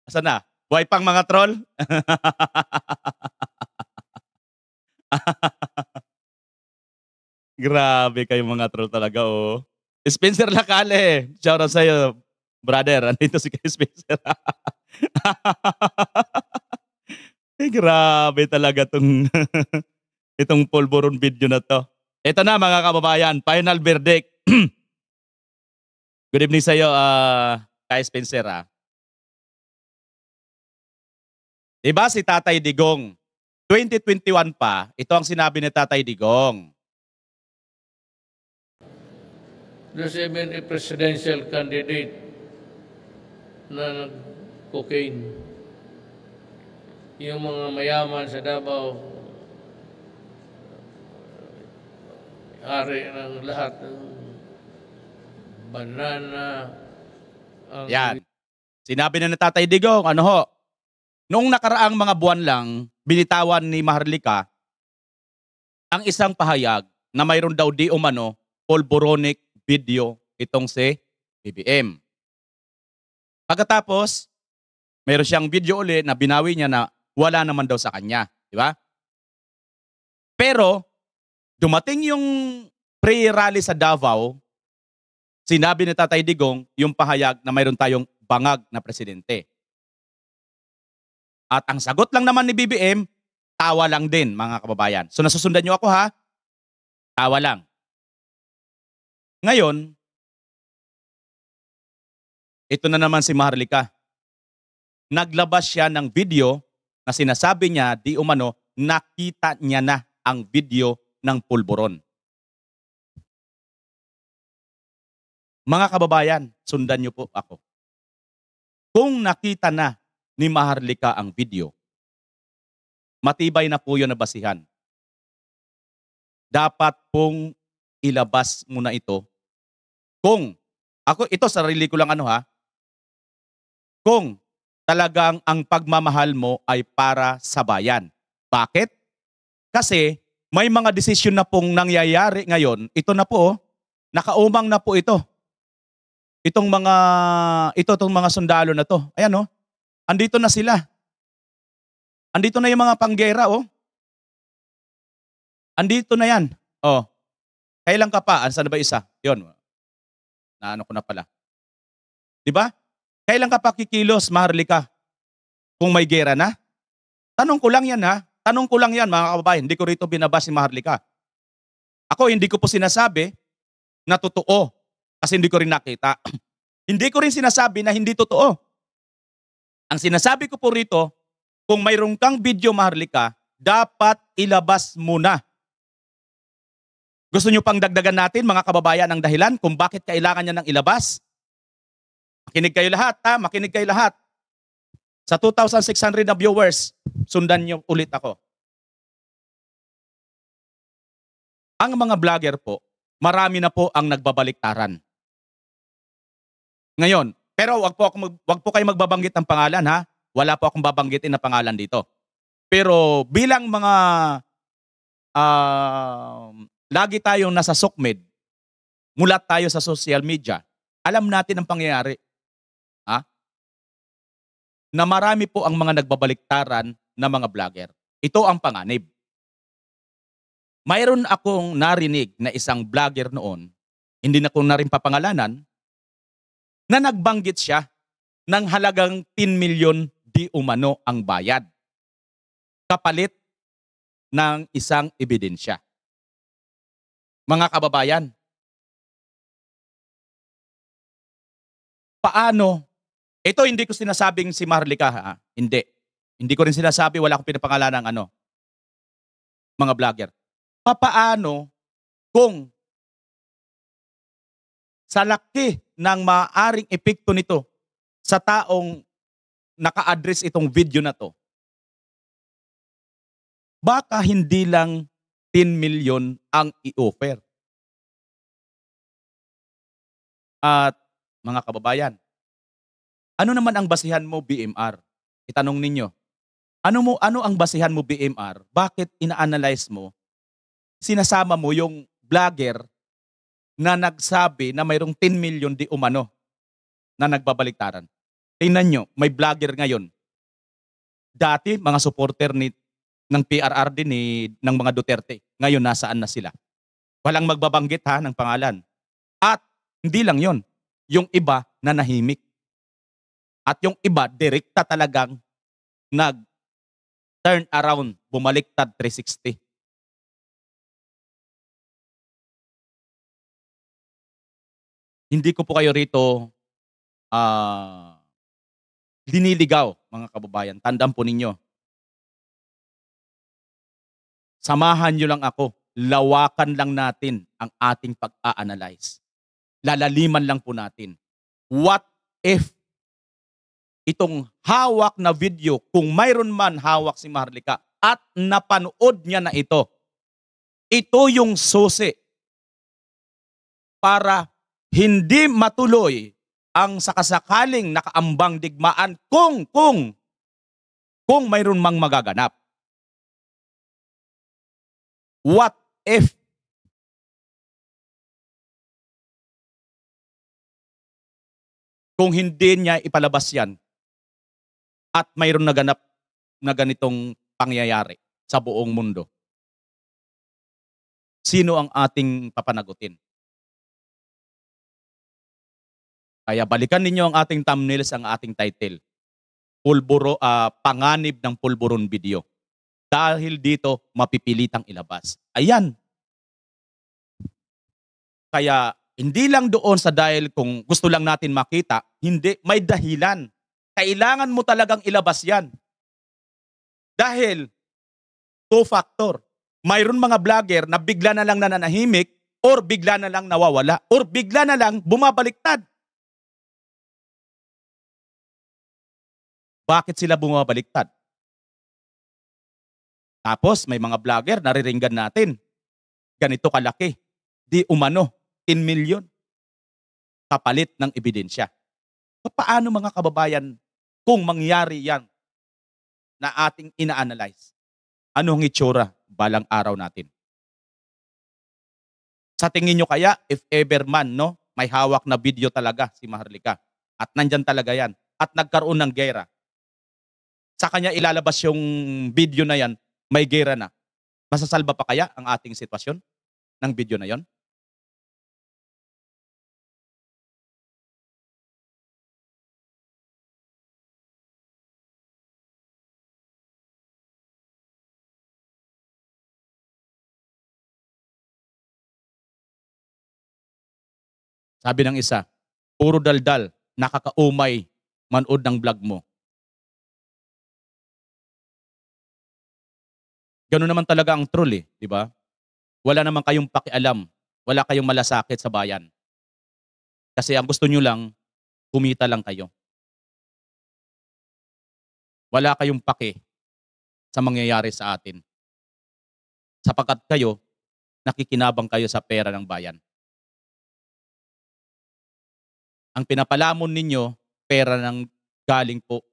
Asa na? Buhay pang mga troll? Grabe kayo mga troll talaga, oh. Spencer Lacale, shout out sa'yo, brother. Andito si Spencer. Eh, grabe talaga itong, itong polvoron video na to. Ito na mga kababayan, final verdict. Good evening sa iyo, uh, ah, Kai Spencer. Ah. Diba si Tatay Digong, 2021 pa, ito ang sinabi ni Tatay Digong. There's even a presidential candidate na nag-cocaine yung mga mayaman sa Davao, ari ng lahat ng banana. Ang Yan. Sinabi na ni Tatay Digong, ano ho, noong nakaraang mga buwan lang, binitawan ni Maharlika ang isang pahayag na mayroon daw di umano polboronic video itong si BBM. Pagkatapos, mayroon siyang video uli na binawi niya na wala naman daw sa kanya. Di ba? Pero, dumating yung prayer rally sa Davao, sinabi ni Tatay Digong yung pahayag na mayroon tayong bangag na presidente. At ang sagot lang naman ni BBM, tawa lang din mga kababayan. So nasusundan niyo ako ha, tawa lang. Ngayon, ito na naman si Maharlika. Naglabas siya ng video na sinasabi niya di umano nakita niya na ang video ng pulburon. Mga kababayan, sundan niyo po ako. Kung nakita na ni Maharlika ang video, matibay na po yun na basihan. Dapat pong ilabas mo na ito. Kung, ako, ito sarili ko lang ano ha, kung talagang ang pagmamahal mo ay para sa bayan. Bakit? Kasi may mga desisyon na pong nangyayari ngayon. Ito na po, oh. nakaumang na po ito. Itong mga ito tong mga sundalo na to. Ayan oh. Andito na sila. Andito na yung mga panggera oh. Andito na yan. Oh. Kailan ka pa? Saan ba isa? Yun. Naano ko na pala. 'Di ba? Kailan ka pa kikilos, Maharlika? Kung may gera na? Tanong ko lang yan ha. Tanong ko lang yan mga kababayan. Hindi ko rito binabas si Maharlika. Ako hindi ko po sinasabi na totoo kasi hindi ko rin nakita. hindi ko rin sinasabi na hindi totoo. Ang sinasabi ko po rito, kung mayroon kang video Maharlika, dapat ilabas mo na. Gusto nyo pang dagdagan natin mga kababayan ang dahilan kung bakit kailangan niya ng ilabas? Makinig kayo lahat, ha? Makinig kayo lahat. Sa 2,600 na viewers, sundan niyo ulit ako. Ang mga vlogger po, marami na po ang nagbabaliktaran. Ngayon, pero wag po, ako mag, wag po kayo magbabanggit ng pangalan ha. Wala po akong babanggitin na pangalan dito. Pero bilang mga uh, lagi tayong nasa SOCMED, mulat tayo sa social media, alam natin ang pangyayari ah, na marami po ang mga nagbabaliktaran na mga vlogger. Ito ang panganib. Mayroon akong narinig na isang vlogger noon, hindi na ko na rin papangalanan, na nagbanggit siya ng halagang 10 milyon di umano ang bayad. Kapalit ng isang ebidensya. Mga kababayan, paano ito hindi ko sinasabing si Marlika ha. Hindi. Hindi ko rin sinasabi, wala akong pinapangalan ng ano, mga vlogger. Papaano kung sa laki ng maaring epekto nito sa taong naka-address itong video na to, baka hindi lang 10 million ang i-offer. At mga kababayan, ano naman ang basihan mo BMR? Itanong ninyo. Ano mo ano ang basihan mo BMR? Bakit ina-analyze mo? Sinasama mo yung vlogger na nagsabi na mayroong 10 million di umano na nagbabaliktaran. Tingnan nyo, may vlogger ngayon. Dati, mga supporter ni, ng PRRD ni, ng mga Duterte. Ngayon, nasaan na sila? Walang magbabanggit ha ng pangalan. At hindi lang yon yung iba na nahimik. At yung iba, direkta talagang nag turn around, bumaliktad 360. Hindi ko po kayo rito uh, ah, diniligaw, mga kababayan. Tandaan po ninyo. Samahan nyo lang ako. Lawakan lang natin ang ating pag-a-analyze. Lalaliman lang po natin. What if itong hawak na video kung mayroon man hawak si Maharlika at napanood niya na ito. Ito yung susi para hindi matuloy ang sakasakaling nakaambang digmaan kung kung kung mayroon mang magaganap. What if kung hindi niya ipalabas yan, at mayroon naganap na ganitong pangyayari sa buong mundo. Sino ang ating papanagutin? Kaya balikan ninyo ang ating thumbnails, ang ating title. Pulburo, uh, panganib ng pulburon video. Dahil dito, mapipilitang ilabas. Ayan. Kaya hindi lang doon sa dahil kung gusto lang natin makita, hindi, may dahilan kailangan mo talagang ilabas yan. Dahil, two factor. Mayroon mga vlogger na bigla na lang nananahimik or bigla na lang nawawala or bigla na lang bumabaliktad. Bakit sila bumabaliktad? Tapos may mga vlogger nariringgan natin. Ganito kalaki. Di umano, 10 million. Kapalit ng ebidensya. paano mga kababayan kung mangyari yan na ating ina-analyze. Anong itsura balang araw natin? Sa tingin nyo kaya, if ever man, no, may hawak na video talaga si Maharlika. At nandyan talaga yan. At nagkaroon ng gera. Sa kanya ilalabas yung video na yan, may gera na. Masasalba pa kaya ang ating sitwasyon ng video na yon? Sabi ng isa, puro daldal, nakakaumay, manood ng vlog mo. Ganun naman talaga ang troll eh, di ba? Wala naman kayong pakialam, wala kayong malasakit sa bayan. Kasi ang gusto nyo lang, kumita lang kayo. Wala kayong pake sa mangyayari sa atin. Sapagkat kayo, nakikinabang kayo sa pera ng bayan ang pinapalamon ninyo, pera ng galing po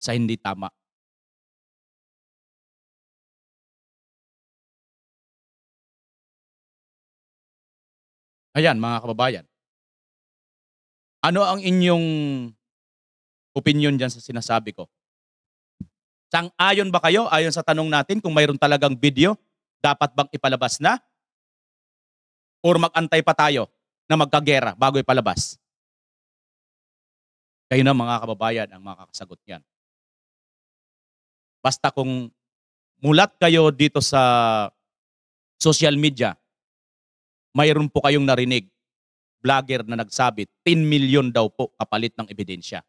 sa hindi tama. Ayan, mga kababayan. Ano ang inyong opinion dyan sa sinasabi ko? Sang-ayon ba kayo ayon sa tanong natin kung mayroon talagang video? Dapat bang ipalabas na? Or magantay pa tayo? na magkagera bago ipalabas? Kayo na mga kababayan ang makakasagot niyan. Basta kung mulat kayo dito sa social media, mayroon po kayong narinig, vlogger na nagsabi, 10 million daw po kapalit ng ebidensya.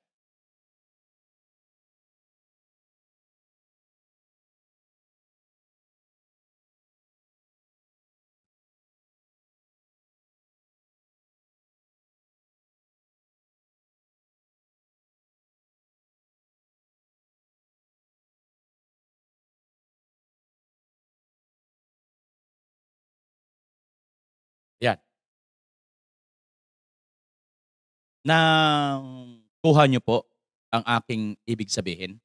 na kuha nyo po ang aking ibig sabihin?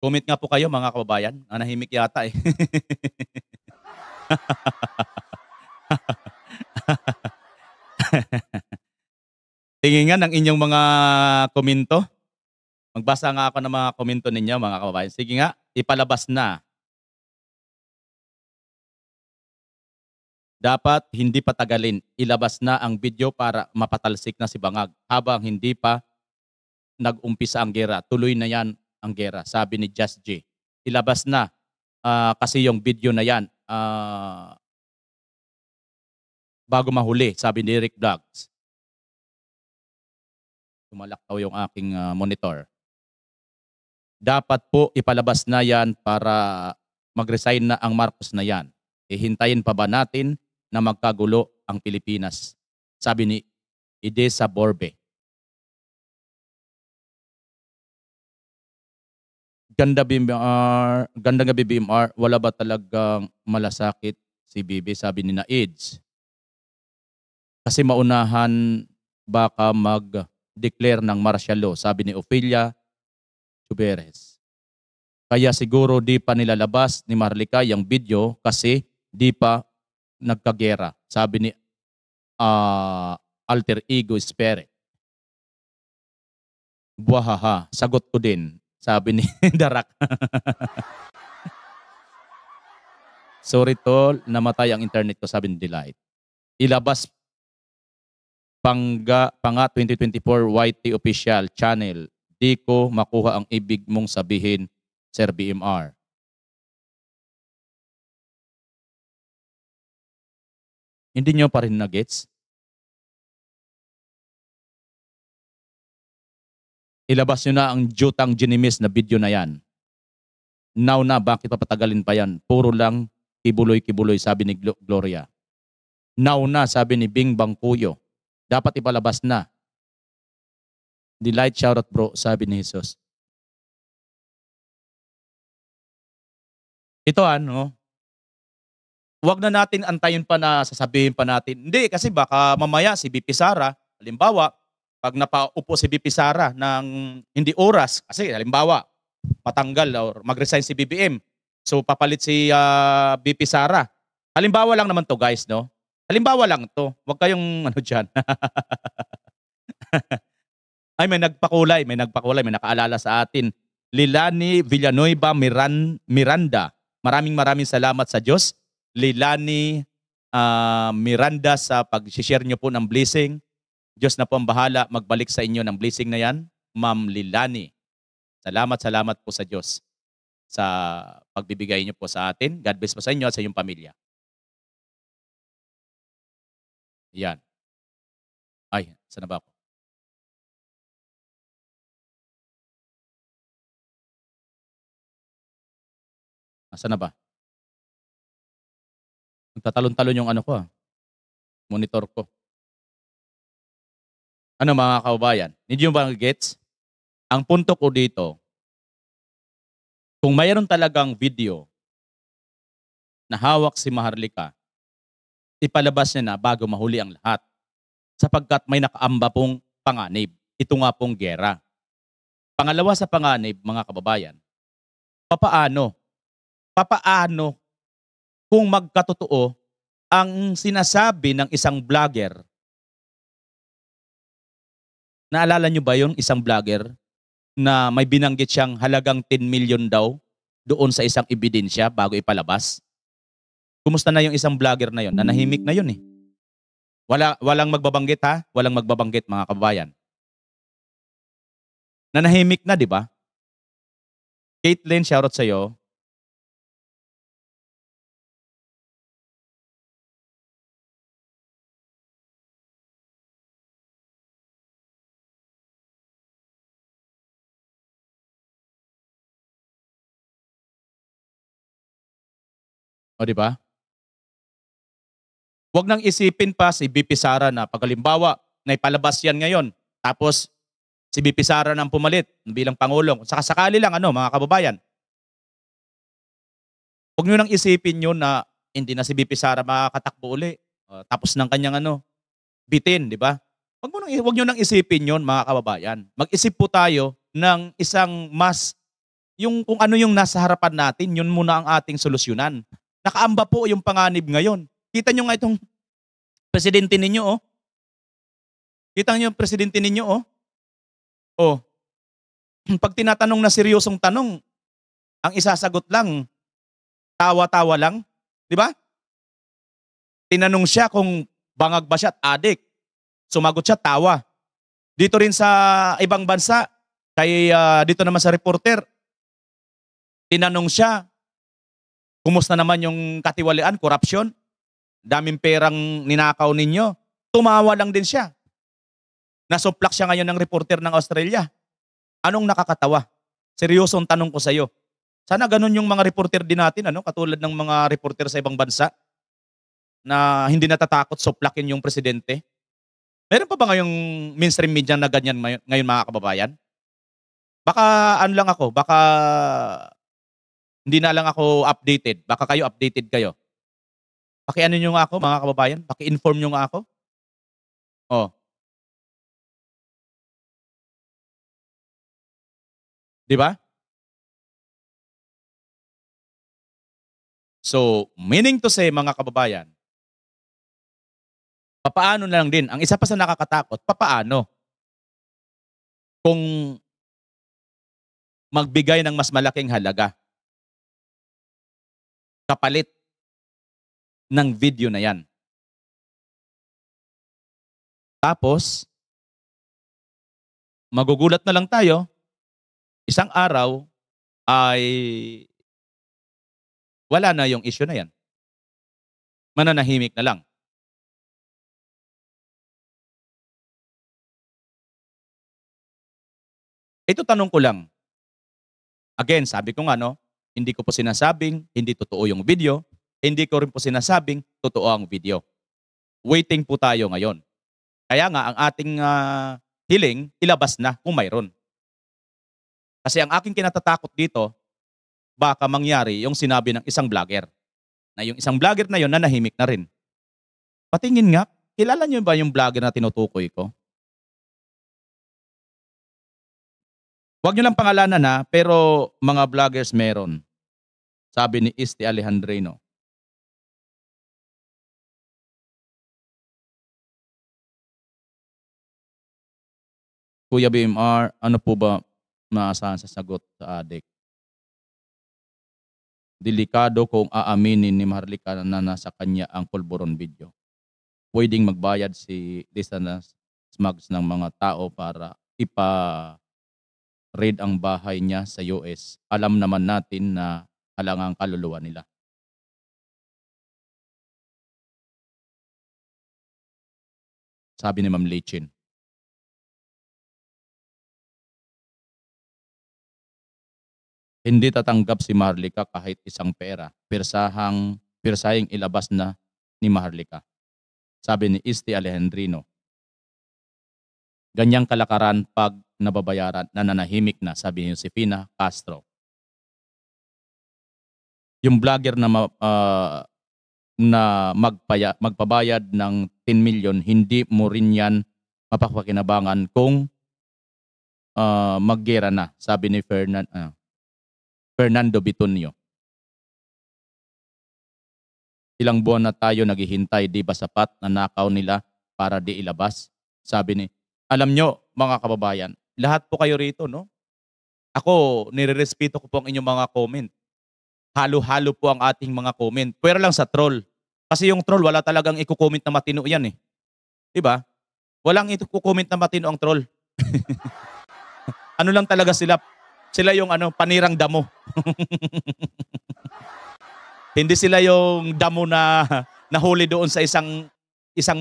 Comment nga po kayo mga kababayan. Nanahimik yata eh. Tingin nga ang inyong mga komento. Magbasa nga ako ng mga komento ninyo mga kababayan. Sige nga, ipalabas na Dapat hindi patagalin, ilabas na ang video para mapatalsik na si Bangag habang hindi pa nag-umpisa ang gera. Tuloy na yan ang gera, sabi ni Just G. Ilabas na uh, kasi yung video na yan uh, bago mahuli, sabi ni Rick Vlogs. Tumalak yung aking uh, monitor. Dapat po ipalabas na yan para mag-resign na ang Marcos na yan. Ihintayin pa ba natin na magkagulo ang Pilipinas. Sabi ni Idesa Borbe. Ganda BMR, ganda nga BMR, wala ba talagang malasakit si Bibi? Sabi ni Naids. Kasi maunahan baka mag-declare ng martial law, sabi ni Ophelia Chuberes. Kaya siguro di pa nilalabas ni Marlica yung video kasi di pa nagkagera. Sabi ni uh, alter ego spirit. Buhaha, sagot ko din. Sabi ni Darak. Sorry tol, namatay ang internet ko, sabi ni Delight. Ilabas pangga, panga 2024 YT official channel. Di ko makuha ang ibig mong sabihin, Sir BMR. Hindi nyo pa rin na-gets? Ilabas nyo na ang jutang ginimis na video na yan. Now na, bakit papatagalin pa yan? Puro lang kibuloy-kibuloy, sabi ni Gloria. Now na, sabi ni Bing Bangkuyo. Dapat ipalabas na. Delight shoutout bro, sabi ni Jesus. Ito ano, wag na natin antayin pa na sasabihin pa natin. Hindi, kasi baka mamaya si BP Sara, halimbawa, pag napaupo si BP Sara ng hindi oras, kasi halimbawa, matanggal or mag-resign si BBM, so papalit si uh, ah, BP Sara. Halimbawa lang naman to guys, no? Halimbawa lang to. Huwag kayong ano dyan. Ay, may nagpakulay. May nagpakulay. May nakaalala sa atin. Lilani Villanueva Miran, Miranda. Maraming maraming salamat sa Diyos Lilani uh, ah, Miranda sa pag-share nyo po ng blessing. Diyos na po ang bahala magbalik sa inyo ng blessing na yan, Ma'am Lilani. Salamat, salamat po sa Diyos sa pagbibigay niyo po sa atin. God bless po sa inyo at sa iyong pamilya. Yan. Ay, sana ba ako? Sana ba? Nagtatalon-talon yung ano ko ah. Monitor ko. Ano mga kababayan? Hindi nyo ba gets? Ang punto ko dito, kung mayroon talagang video na hawak si Maharlika, ipalabas niya na bago mahuli ang lahat. Sapagkat may nakaamba pong panganib. Ito nga pong gera. Pangalawa sa panganib, mga kababayan, papaano? Papaano kung magkatotoo ang sinasabi ng isang vlogger. Naalala nyo ba yung isang vlogger na may binanggit siyang halagang 10 million daw doon sa isang ebidensya bago ipalabas? Kumusta na yung isang vlogger na yon? Nanahimik na yon eh. Wala, walang magbabanggit ha? Walang magbabanggit mga kababayan. Nanahimik na, di ba? Caitlin, shoutout sa'yo. O, di ba? Huwag nang isipin pa si BP Sara na pagkalimbawa, ipalabas yan ngayon, tapos si BP Sara nang pumalit bilang Pangulong. Saka sakali lang, ano, mga kababayan. Huwag nyo nang isipin yun na hindi na si BP Sara makakatakbo uli. Uh, tapos ng kanyang ano, bitin, di ba? Huwag, mo nang, huwag nyo nang isipin yun, mga kababayan. Mag-isip po tayo ng isang mas, yung kung ano yung nasa harapan natin, yun muna ang ating solusyonan. Nakaamba po yung panganib ngayon. Kita nyo nga itong presidente ninyo, oh. Kita nyo yung presidente ninyo, oh. Oh. Pag tinatanong na seryosong tanong, ang isasagot lang, tawa-tawa lang. Di ba? Tinanong siya kung bangag ba siya at adik. Sumagot siya, tawa. Dito rin sa ibang bansa, kay uh, dito naman sa reporter, tinanong siya Kumusta naman yung katiwalian, korupsyon? Daming perang ninakaw ninyo. Tumawa lang din siya. Nasuplak siya ngayon ng reporter ng Australia. Anong nakakatawa? Seryosong tanong ko sa iyo. Sana ganun yung mga reporter din natin, ano? katulad ng mga reporter sa ibang bansa na hindi natatakot suplakin yung presidente. Meron pa ba ngayong mainstream media na ganyan ngayon mga kababayan? Baka ano lang ako, baka hindi na lang ako updated. Baka kayo updated kayo. Pakiano nyo nga ako, mga kababayan? Paki-inform nyo nga ako. Oh. Di ba? So, meaning to say, mga kababayan, papaano na lang din. Ang isa pa sa nakakatakot, papaano? Kung magbigay ng mas malaking halaga kapalit ng video na yan. Tapos, magugulat na lang tayo, isang araw ay wala na yung issue na yan. Mananahimik na lang. Ito tanong ko lang. Again, sabi ko nga no, hindi ko po sinasabing hindi totoo yung video. Hindi ko rin po sinasabing totoo ang video. Waiting po tayo ngayon. Kaya nga, ang ating uh, hiling, ilabas na kung mayroon. Kasi ang aking kinatatakot dito, baka mangyari yung sinabi ng isang vlogger. Na yung isang vlogger na yon nahimik na rin. Patingin nga, kilala niyo ba yung vlogger na tinutukoy ko? Huwag niyo lang pangalanan na, pero mga vloggers meron sabi ni Isti Alejandrino. Kuya BMR, ano po ba maasahan sa sagot sa adik? Delikado kung aaminin ni Marlika na nasa kanya ang kulburon video. Pwedeng magbayad si Lisanas Smugs ng mga tao para ipa raid ang bahay niya sa US. Alam naman natin na ang kaluluwa nila. Sabi ni Ma'am Lechin. Hindi tatanggap si Marlika kahit isang pera. Pirsahang, pirsahing ilabas na ni Marlika. Sabi ni Isti Alejandrino. Ganyang kalakaran pag nababayaran, nanahimik na, sabi ni Josefina Castro yung vlogger na ma, uh, na magpaya, magpabayad ng 10 million, hindi mo rin yan mapapakinabangan kung uh, maggera na, sabi ni Fernan, uh, Fernando Bitonio. Ilang buwan na tayo naghihintay, di ba sapat na nakaw nila para di ilabas? Sabi ni, alam nyo mga kababayan, lahat po kayo rito, no? Ako, nirerespeto ko po ang inyong mga comment halo-halo po ang ating mga comment. Pwera lang sa troll. Kasi yung troll, wala talagang i-comment na matino yan eh. Diba? Walang i-comment na matino ang troll. ano lang talaga sila? Sila yung ano, panirang damo. Hindi sila yung damo na nahuli doon sa isang isang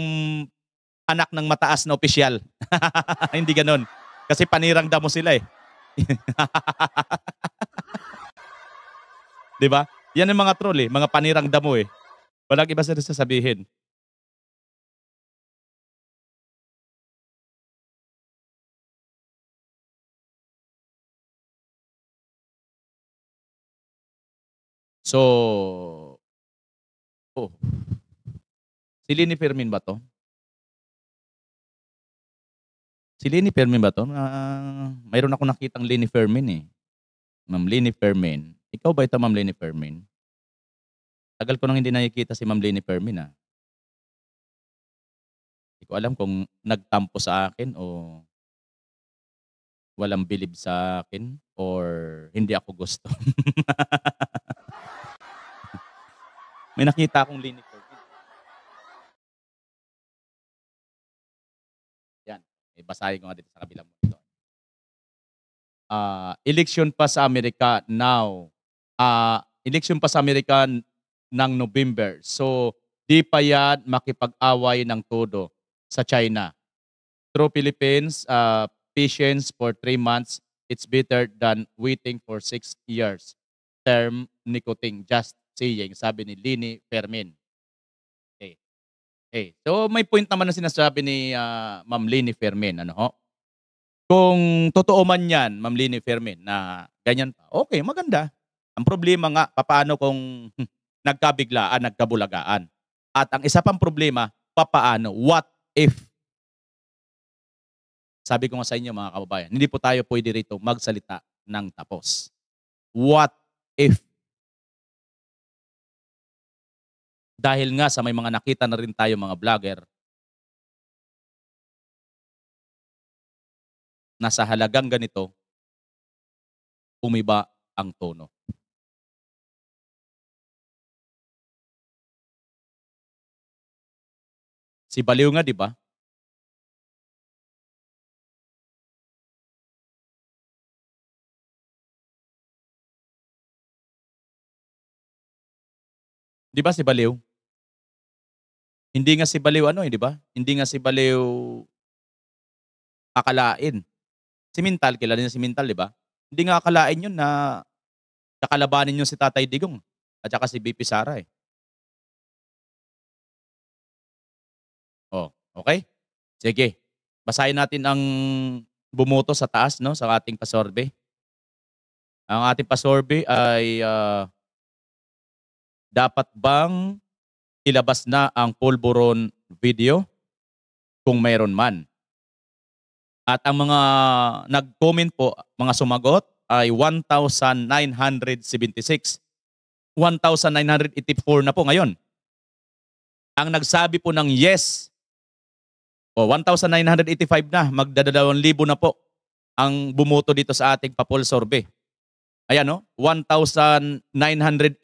anak ng mataas na opisyal. Hindi ganoon. Kasi panirang damo sila eh. 'Di ba? Yan ang mga troll eh, mga panirang damo eh. Walang iba sila sasabihin. So, oh. Si Lini Firmin ba to? Si Lini Firmin ba to? Uh, mayroon ako nakitang Lini Firmin eh. Ma'am Lini Firmin. Ikaw ba ito, Ma'am Lenny Fermin? Tagal ko nang hindi nakikita si Ma'am Lenny Fermin, ah. Hindi ko alam kung nagtampo sa akin o walang bilib sa akin or hindi ako gusto. May nakita akong Lenny Fermin. Yan. Eh, basahin ko nga dito sa kabilang mo. Ito. Uh, ah, election pa sa Amerika now uh, election pa sa Amerika ng November. So, di pa yan makipag-away ng todo sa China. Through Philippines, uh, patience for three months, it's better than waiting for six years. Term Nicoting, just saying, sabi ni Lini Fermin. Okay. okay. So may point naman na sinasabi ni uh, Ma'am Lini Fermin. Ano ho? Kung totoo man yan, Ma'am Lini Fermin, na ganyan pa, okay, maganda. Ang problema nga, paano kung hmm, nagkabiglaan, nagkabulagaan? At ang isa pang problema, paano? What if? Sabi ko nga sa inyo mga kababayan, hindi po tayo pwede rito magsalita ng tapos. What if? Dahil nga sa may mga nakita na rin tayo mga vlogger, na sa halagang ganito, umiba ang tono. Si Baliw nga, di ba? Di ba si Baliw? Hindi nga si Baliw ano eh, di ba? Hindi nga si Baliw akalain. Si Mental, kilala niya si Mental, di ba? Hindi nga akalain yun na kakalabanin yun si Tatay Digong at saka si BP Sara eh. Okay? Sige. Basahin natin ang bumoto sa taas no sa ating pasorbe. Ang ating pasorbe ay uh, dapat bang ilabas na ang pulburon video kung mayroon man. At ang mga nag-comment po, mga sumagot ay 1,976. 1,984 na po ngayon. Ang nagsabi po ng yes o, 1,985 na, magdadalawang libo na po ang bumoto dito sa ating papol sorbe. Ayan, no? 1,989.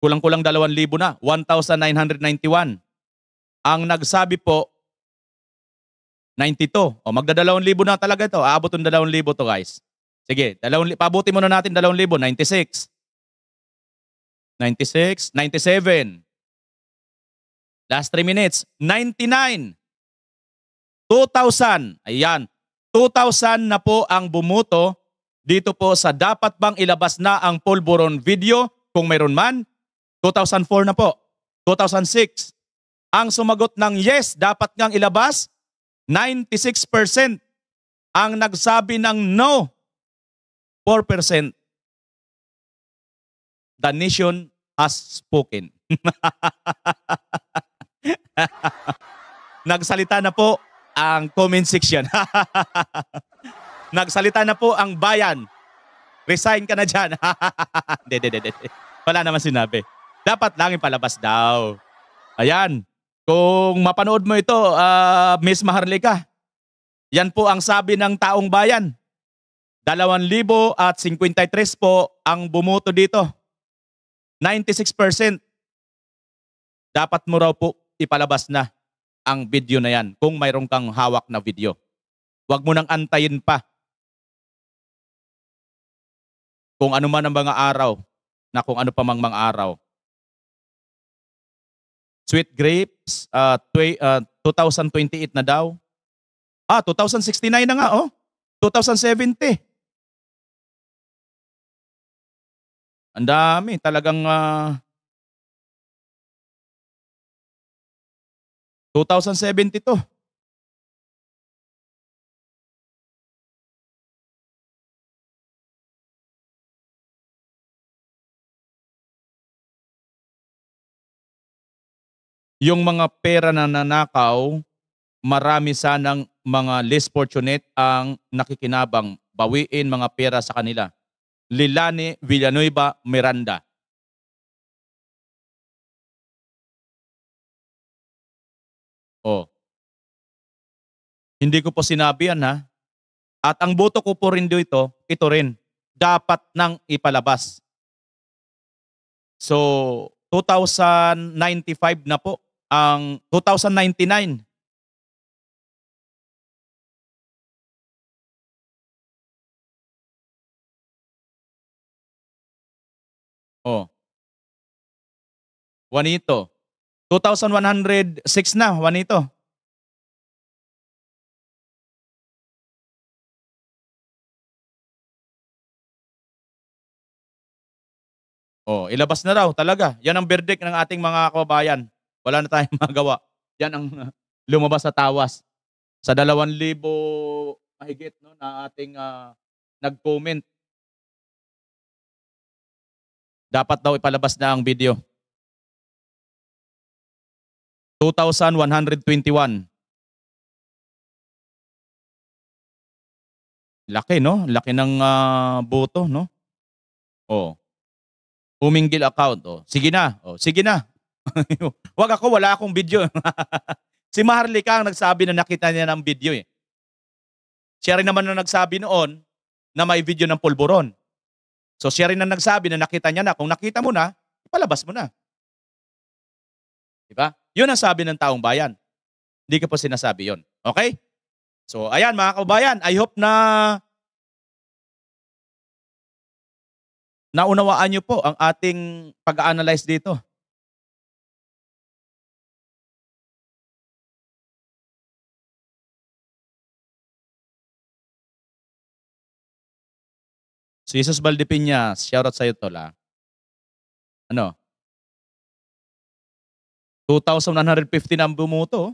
Kulang-kulang libo na. 1,991. Ang nagsabi po, 92. O, magda libo na talaga ito. Aabot ng libo to, guys. Sige, 2,000, pabuti muna natin libo. 96. 96, 97, Last 3 minutes. 99. 2,000. Ayan. 2,000 na po ang bumuto dito po sa dapat bang ilabas na ang Polboron video kung meron man. 2004 na po. 2006. Ang sumagot ng yes, dapat ngang ilabas, 96%. Ang nagsabi ng no, 4%. The nation has spoken. Nagsalita na po ang comment section. Nagsalita na po ang bayan. Resign ka na dyan. de, de, de, de. Wala naman sinabi. Dapat lang palabas daw. Ayan. Kung mapanood mo ito, uh, Miss Maharlika, yan po ang sabi ng taong bayan. 2,053 po ang bumoto dito. 96%. Dapat mo raw po ipalabas na ang video na yan kung mayroon kang hawak na video. Huwag mo nang antayin pa kung ano man ang mga araw na kung ano pa mang mga araw. Sweet Grapes, uh, tw- uh, 2028 na daw. Ah, 2069 na nga, oh. 2070. Ang dami, talagang uh, 2070 to. Yung mga pera na nanakaw, marami sanang mga less fortunate ang nakikinabang bawiin mga pera sa kanila. Lilani Villanueva Miranda. Oh. Hindi ko po sinabi yan ha. At ang boto ko po rin dito, ito rin, dapat nang ipalabas. So, 2095 na po, ang 2099. Oh. Juanito, 2,106 na, Juanito. Oh, ilabas na raw talaga. Yan ang verdict ng ating mga kabayan. Wala na tayong magawa. Yan ang lumabas sa tawas. Sa 2,000 mahigit no na ating uh, nag-comment. Dapat daw ipalabas na ang video. 2,121. Laki, no? Laki ng uh, ah, boto, no? Oh. Umingil account, oh. Sige na, oh. Sige na. Huwag ako, wala akong video. si Maharlika ang nagsabi na nakita niya ng video eh. Siya rin naman na nagsabi noon na may video ng pulburon. So siya rin na nagsabi na nakita niya na. Kung nakita mo na, palabas mo na. Diba? Yun ang sabi ng taong bayan. Hindi ka po sinasabi yon. Okay? So, ayan mga kabayan, I hope na naunawaan niyo po ang ating pag-analyze dito. Si Jesus Valdepiñas, shoutout sa iyo tol Ano? 2,150 na ang bumuto. Oh.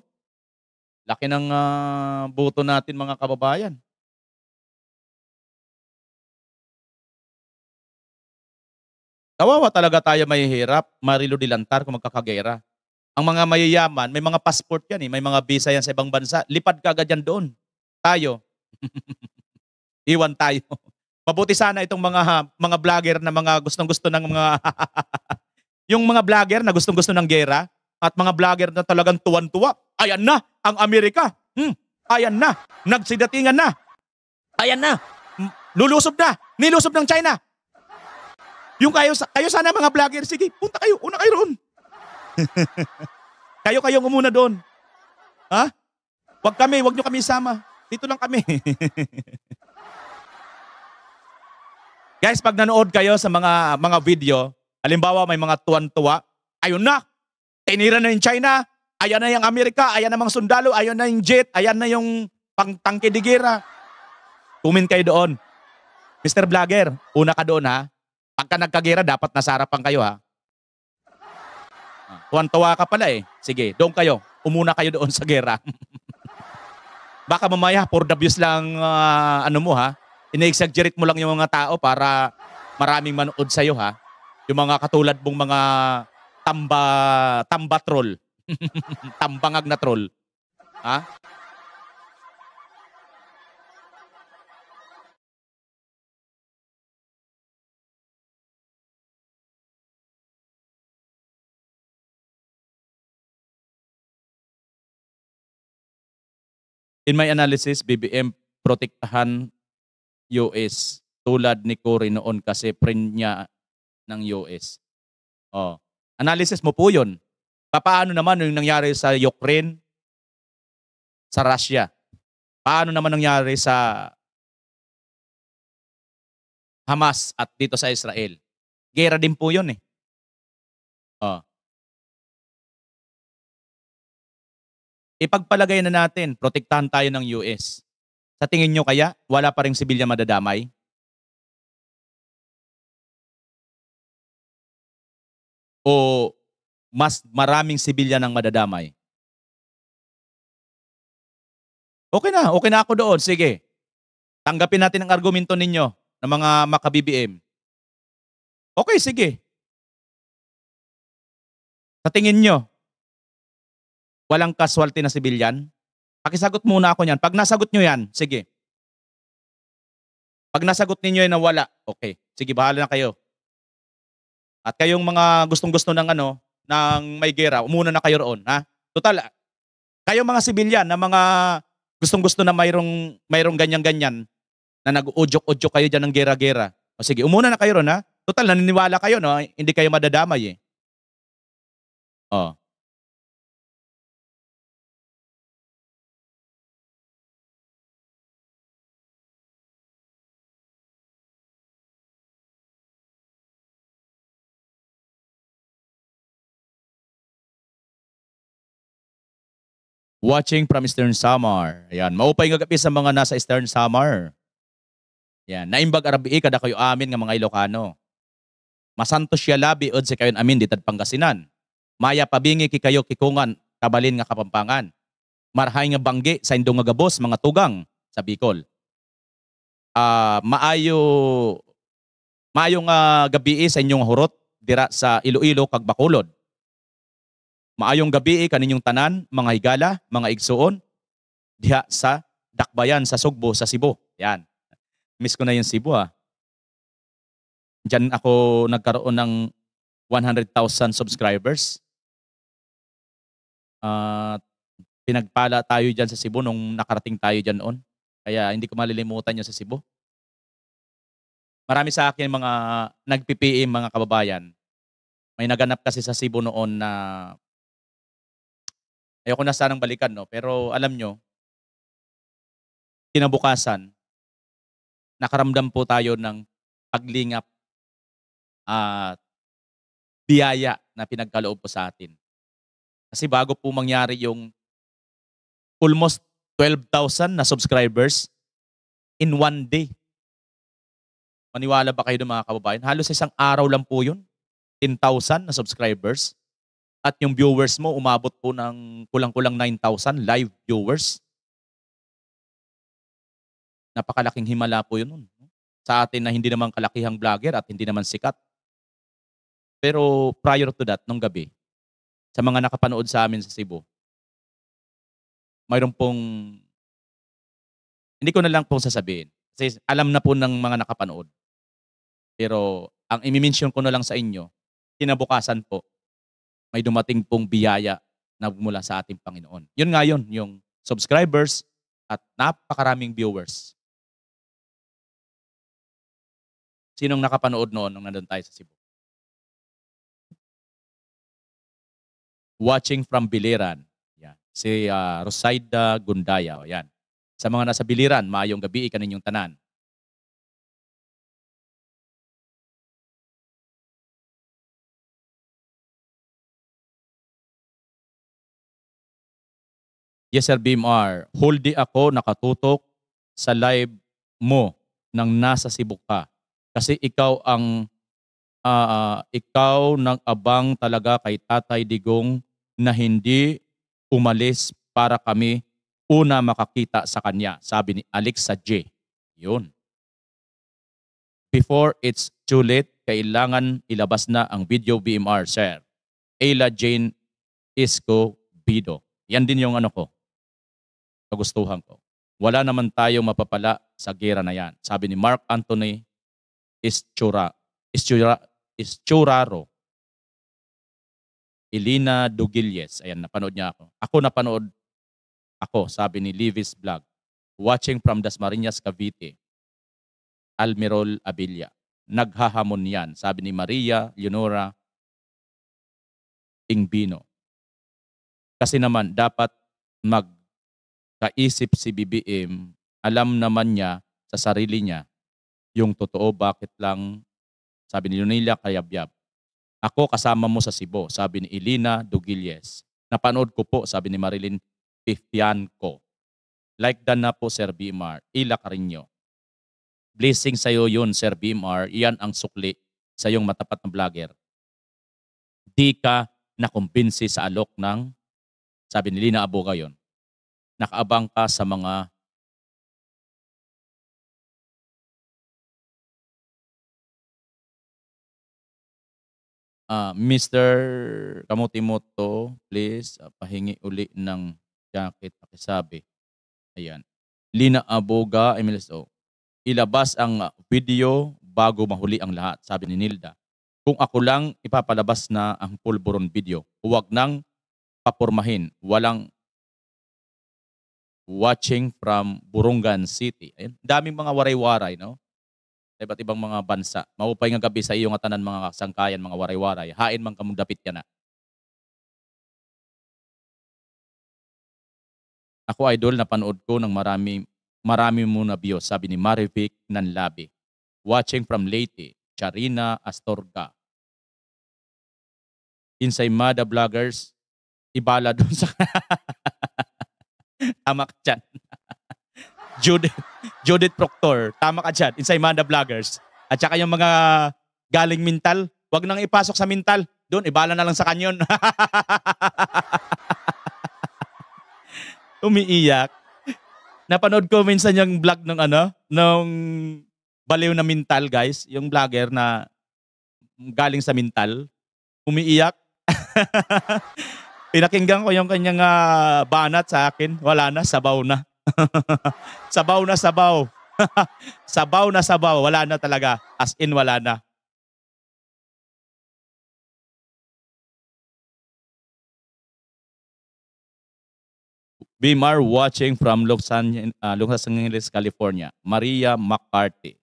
Laki ng uh, ah, boto natin mga kababayan. Kawawa talaga tayo may hirap, marilo dilantar kung magkakagera. Ang mga mayayaman, may mga passport yan eh, may mga visa yan sa ibang bansa. Lipad ka agad yan doon. Tayo. Iwan tayo. Mabuti sana itong mga mga vlogger na mga gustong-gusto ng mga yung mga vlogger na gustong-gusto ng gera, at mga vlogger na talagang tuwan-tuwa. Ayan na ang Amerika. Hmm, ayan na. Nagsidatingan na. Ayan na. Lulusob na. Nilusob ng China. Yung kayo, kayo sana mga vlogger, sige, punta kayo. Una kayo roon. kayo kayo umuna doon. Ha? Huwag kami, huwag nyo kami isama. Dito lang kami. Guys, pag nanood kayo sa mga mga video, halimbawa may mga tuwan-tuwa, ayun na, Tinira na yung China, ayan na yung Amerika, ayan na mga sundalo, ayan na yung jet, ayan na yung pangtangke de gera. Kumin kayo doon. Mr. Vlogger, una ka doon ha. Pagka nagkagera, dapat nasa harapan kayo ha. Tuwan-tuwa ka pala eh. Sige, doon kayo. Umuna kayo doon sa gera. Baka mamaya, for the views lang, uh, ano mo ha, ina-exaggerate mo lang yung mga tao para maraming manood sa'yo ha. Yung mga katulad mong mga tamba tamba troll. Tambangag na troll. Ha? In my analysis, BBM protektahan US tulad ni Cory noon kasi friend niya ng US. Oh. Analysis mo po yun. Paano naman yung nangyari sa Ukraine, sa Russia? Paano naman nangyari sa Hamas at dito sa Israel? Gera din po yun eh. Oh. Ipagpalagay na natin, protektahan tayo ng US. Sa tingin nyo kaya, wala pa rin sibilya madadamay? o mas maraming sibilyan ang madadamay? Okay na, okay na ako doon. Sige. Tanggapin natin ang argumento ninyo ng mga maka-BBM. Okay, sige. Sa tingin nyo, walang kaswalte na sibilyan? Pakisagot muna ako niyan. Pag nasagot nyo yan, sige. Pag nasagot ninyo yan na wala, okay. Sige, bahala na kayo. At kayong mga gustong-gusto ng ano, ng may gera, umuna na kayo roon, ha? Total, kayong mga sibilyan na mga gustong-gusto na mayroong, mayroong ganyan-ganyan, na nag-udyok-udyok kayo dyan ng gera-gera. O sige, umuna na kayo roon, ha? Total, naniniwala kayo, no? Hindi kayo madadamay, eh. Oh. watching from Stern Samar. Ayan, maupay nga gabi sa mga nasa Stern Samar. Ayan, naimbag arabi kada kayo amin nga mga Ilocano. Masantos siya labi od si kayon amin ditad Pangasinan. Maya pabingi ki kayo kikungan kabalin nga Kapampangan. Marhay nga banggi sa indong nga gabos mga tugang sa Bicol. Uh, maayo maayo nga gabi sa inyong hurot dira sa Iloilo kag Bacolod. Maayong gabi eh, kaninyong tanan, mga higala, mga igsuon, diha sa Dakbayan, sa Sugbo, sa Cebu. Yan. Miss ko na yung Cebu ah. Diyan ako nagkaroon ng 100,000 subscribers. At uh, pinagpala tayo diyan sa Cebu nung nakarating tayo diyan noon. Kaya hindi ko malilimutan yun sa Cebu. Marami sa akin mga nag-PPM mga kababayan. May naganap kasi sa Cebu noon na Ayoko na sanang balikan, no? Pero alam nyo, kinabukasan, nakaramdam po tayo ng paglingap at biyaya na pinagkaloob po sa atin. Kasi bago po mangyari yung almost 12,000 na subscribers in one day. Maniwala ba kayo ng mga kababayan? Halos isang araw lang po yun. 10,000 na subscribers at yung viewers mo umabot po ng kulang-kulang 9,000 live viewers. Napakalaking himala po yun. Nun. Sa atin na hindi naman kalakihang vlogger at hindi naman sikat. Pero prior to that, nung gabi, sa mga nakapanood sa amin sa Cebu, mayroon pong, hindi ko na lang pong sasabihin. Kasi alam na po ng mga nakapanood. Pero ang imimension ko na lang sa inyo, kinabukasan po, may dumating pong biyaya na mula sa ating Panginoon. Yun nga yun, yung subscribers at napakaraming viewers. Sinong nakapanood noon nung nandun tayo sa Cebu? Watching from Biliran. Yan. Si uh, Rosaida Gundaya. Yan. Sa mga nasa Biliran, maayong gabi, ikaninyong tanan. Yes, Sir BMR, holdi ako nakatutok sa live mo nang nasa Cebu ka. Kasi ikaw ang uh, ikaw nang abang talaga kay Tatay Digong na hindi umalis para kami una makakita sa kanya, sabi ni Alex sa J. Yun. Before it's too late, kailangan ilabas na ang video BMR, sir. Ayla Jane Isko Bido. Yan din yung ano ko, kagustuhan ko. Wala naman tayo mapapala sa gera na yan. Sabi ni Mark Anthony Ischura, Ischura, Isturaro. Elina Dugilyes. Ayan, napanood niya ako. Ako napanood ako, sabi ni Livis Vlog. Watching from Dasmariñas, Cavite. Almirol Abilla. Naghahamon yan, sabi ni Maria Leonora Ingbino. Kasi naman, dapat mag kaisip si BBM, alam naman niya sa sarili niya yung totoo bakit lang sabi ni Lunila Kayabyab. Ako kasama mo sa Sibo, sabi ni Elina Dugilyes. Napanood ko po, sabi ni Marilyn Pifianco. Like that na po, Sir BMR. Ila ka rin nyo. Blessing sa'yo yun, Sir BMR. Iyan ang sukli sa iyong matapat na vlogger. Di ka nakumbinsi sa alok ng, sabi ni Lina Aboga nakaabang ka sa mga uh, ah, Mr. Kamutimoto, please uh, pahingi uli ng jacket sabi. Ayan. Lina Aboga, MLSO. Ilabas ang ah, video bago mahuli ang lahat, sabi ni Nilda. Kung ako lang ipapalabas na ang pulburon video, huwag nang papurmahin. Walang watching from Burungan City. Ayan, daming mga waray-waray, no? Sa iba't ibang mga bansa. Maupay nga gabi sa iyong atanan mga sangkayan, mga waray-waray. Hain man kamundapit yan na. Ako idol, napanood ko ng marami, marami muna biyo, sabi ni Marivic Nanlabi. Watching from Leyte, Charina Astorga. Inside Mada Vloggers, ibala doon sa Amak ka dyan. Judith, Judith Proctor. Tama ka dyan. Inside Manda Vloggers. At saka yung mga galing mental, wag nang ipasok sa mental. Doon, ibala na lang sa kanyon. Umiiyak. Napanood ko minsan yung vlog ng ano, ng baliw na mental guys, yung vlogger na galing sa mental. Umiiyak. Pinakinggan ko yung kanyang uh, banat sa akin. Wala na, sabaw na. sabaw na sabaw. sabaw na sabaw. Wala na talaga. As in, wala na. Bimar watching from Los Angeles, uh, Los Angeles, California. Maria McCarthy.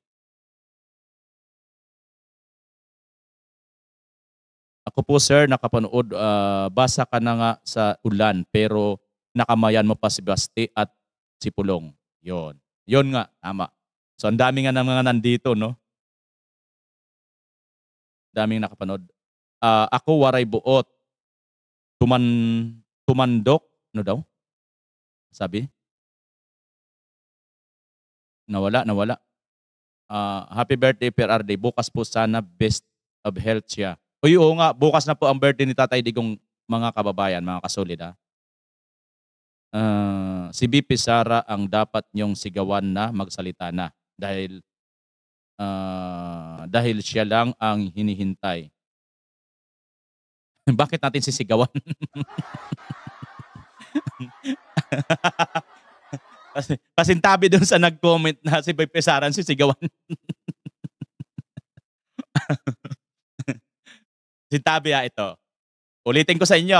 Ako po sir, nakapanood, uh, basa ka na nga sa ulan pero nakamayan mo pa si Basti at si Pulong. Yon. Yon nga, tama. So ang dami nga ng mga nandito, no? Daming nakapanood. Uh, ako, waray buot. Tuman, tumandok. Ano daw? Sabi? Nawala, nawala. Uh, happy birthday, Per Arde. Bukas po sana, best of health siya. O oo nga, bukas na po ang birthday ni Tatay Digong mga kababayan, mga kasolid ha. Uh, si BP Sara ang dapat niyong sigawan na magsalita na dahil uh, dahil siya lang ang hinihintay. Bakit natin sisigawan? Pasintabi doon sa nag-comment na si BP Sara ang sisigawan. Si Tabia ito. Ulitin ko sa inyo.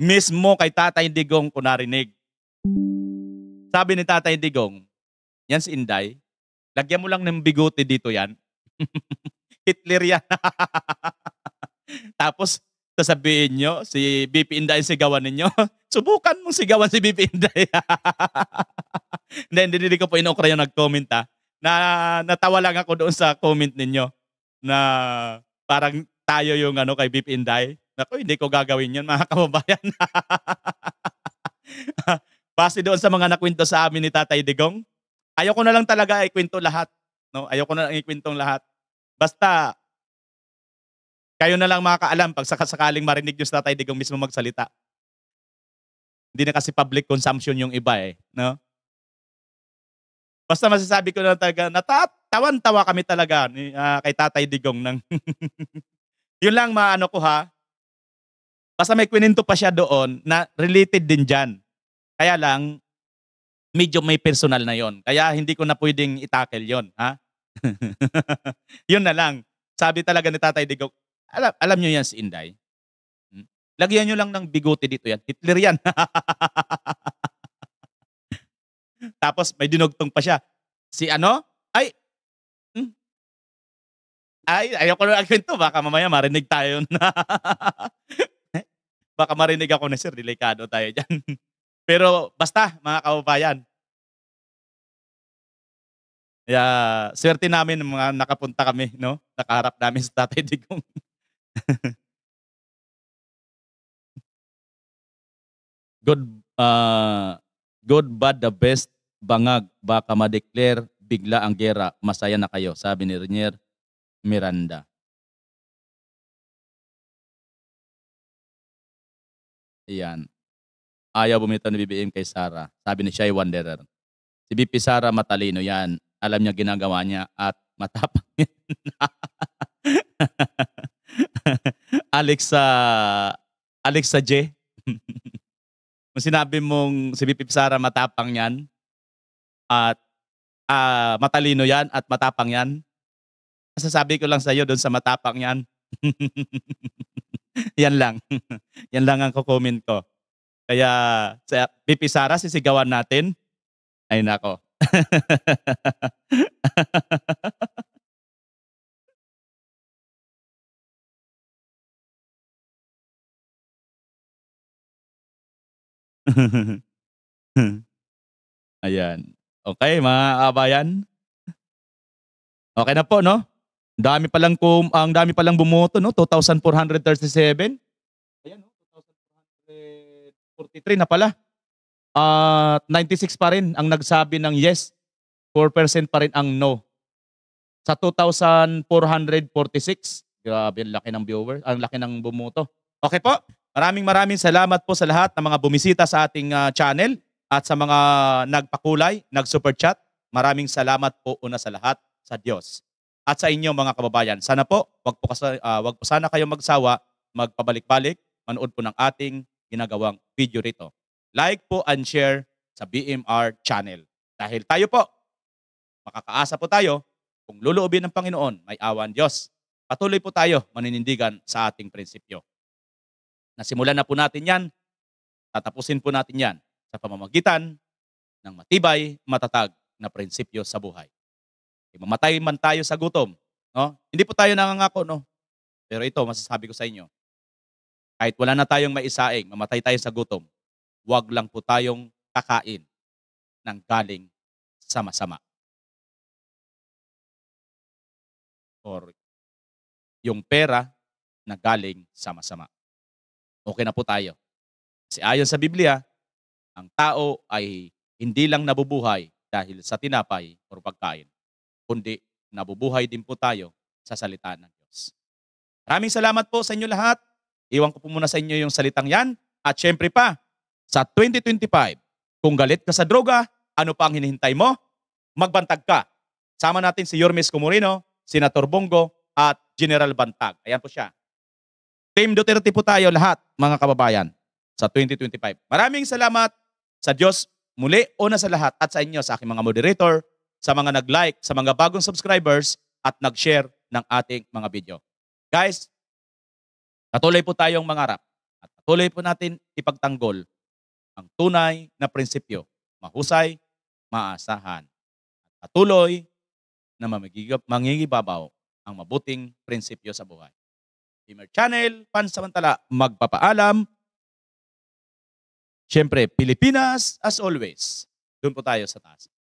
Mismo kay Tatay Digong ko narinig. Sabi ni Tatay Digong, yan si Inday, lagyan mo lang ng bigote dito yan. Hitler yan. Tapos, sasabihin nyo, si BP Inday sigawan ninyo, subukan mong sigawan si BP Inday. hindi, hindi, hindi ko po inokra yung nag-comment ha. Ah. Na, natawa lang ako doon sa comment ninyo na parang tayo yung ano kay Bip Inday. Naku, hindi ko gagawin yun mga kababayan. Base doon sa mga nakwento sa amin ni Tatay Digong, ayoko na lang talaga ay kwento lahat. No? Ayoko na lang ikwentong lahat. Basta, kayo na lang makakaalam pag sakasakaling marinig nyo sa Tatay Digong mismo magsalita. Hindi na kasi public consumption yung iba eh. No? Basta masasabi ko na talaga, natatawan-tawa kami talaga ni, uh, kay Tatay Digong. Ng Yun lang maano ko ha. Basta may kwento pa siya doon na related din dyan. Kaya lang, medyo may personal na yon. Kaya hindi ko na pwedeng itakel yon, ha? yun na lang. Sabi talaga ni Tatay Digong, alam, alam nyo yan si Inday. Hmm? Lagyan nyo lang ng bigote dito yan. Hitler yan. Tapos may dinugtong pa siya. Si ano? Ay, hmm? ay, ayaw ko na kwento. Baka mamaya marinig tayo na. Baka marinig ako na sir, delikado tayo dyan. Pero basta, mga kababayan. Yeah, swerte namin mga nakapunta kami, no? Nakaharap namin sa Tatay Digong. good uh, good bad the best bangag, baka ma-declare bigla ang gera, masaya na kayo, sabi ni Renier Miranda. Iyan. Ayaw bumita ng BBM kay Sara. Sabi ni Shy Wanderer. Si BP Sara matalino yan. Alam niya ginagawa niya at matapang yan. Alexa, Alexa J. Kung sinabi mong si BP Sara matapang yan, at uh, matalino yan at matapang yan. Masasabi ko lang sa iyo doon sa matapang yan. yan lang. yan lang ang kukoment ko. Kaya sa BP Sara, sisigawan natin. Ay nako. Ayan. Okay, mga kabayan. Okay na po, no? dami pa lang kum, ang dami pa lang bumoto, no? 2437. Ayan, no? 2443 na pala. At uh, 96 pa rin ang nagsabi ng yes. 4% pa rin ang no. Sa 2,446, grabe, ang laki ng viewer, ang laki ng bumoto. Okay po, maraming maraming salamat po sa lahat ng mga bumisita sa ating uh, channel at sa mga nagpakulay, nag-super chat, maraming salamat po una sa lahat sa Diyos. At sa inyo mga kababayan, sana po, wag po, kasa, uh, wag po sana kayo magsawa, magpabalik-balik, manood po ng ating ginagawang video rito. Like po and share sa BMR channel. Dahil tayo po, makakaasa po tayo, kung luluobin ng Panginoon, may awan Diyos. Patuloy po tayo maninindigan sa ating prinsipyo. Nasimulan na po natin yan, tatapusin po natin yan sa pamamagitan ng matibay, matatag na prinsipyo sa buhay. Mamatay man tayo sa gutom, no? Hindi po tayo nangangako, no? Pero ito, masasabi ko sa inyo, kahit wala na tayong maisaing, mamatay tayo sa gutom, huwag lang po tayong kakain ng galing sa masama. Or yung pera na galing sa masama. Okay na po tayo. Kasi ayon sa Biblia, ang tao ay hindi lang nabubuhay dahil sa tinapay o pagkain, kundi nabubuhay din po tayo sa salita ng Diyos. Maraming salamat po sa inyo lahat. Iwan ko po muna sa inyo yung salitang yan. At syempre pa, sa 2025, kung galit ka sa droga, ano pa ang hinihintay mo? Magbantag ka. Sama natin si Yormes Comorino, Senator Bongo, at General Bantag. Ayan po siya. Team Duterte po tayo lahat, mga kababayan, sa 2025. Maraming salamat sa Diyos muli o na sa lahat at sa inyo, sa aking mga moderator, sa mga nag-like, sa mga bagong subscribers at nag-share ng ating mga video. Guys, patuloy po tayong mangarap at patuloy po natin ipagtanggol ang tunay na prinsipyo, mahusay, maasahan. At patuloy na mangingibabaw ang mabuting prinsipyo sa buhay. Gamer Channel, pansamantala, magpapaalam. Siyempre, Pilipinas as always. Doon po tayo sa taas.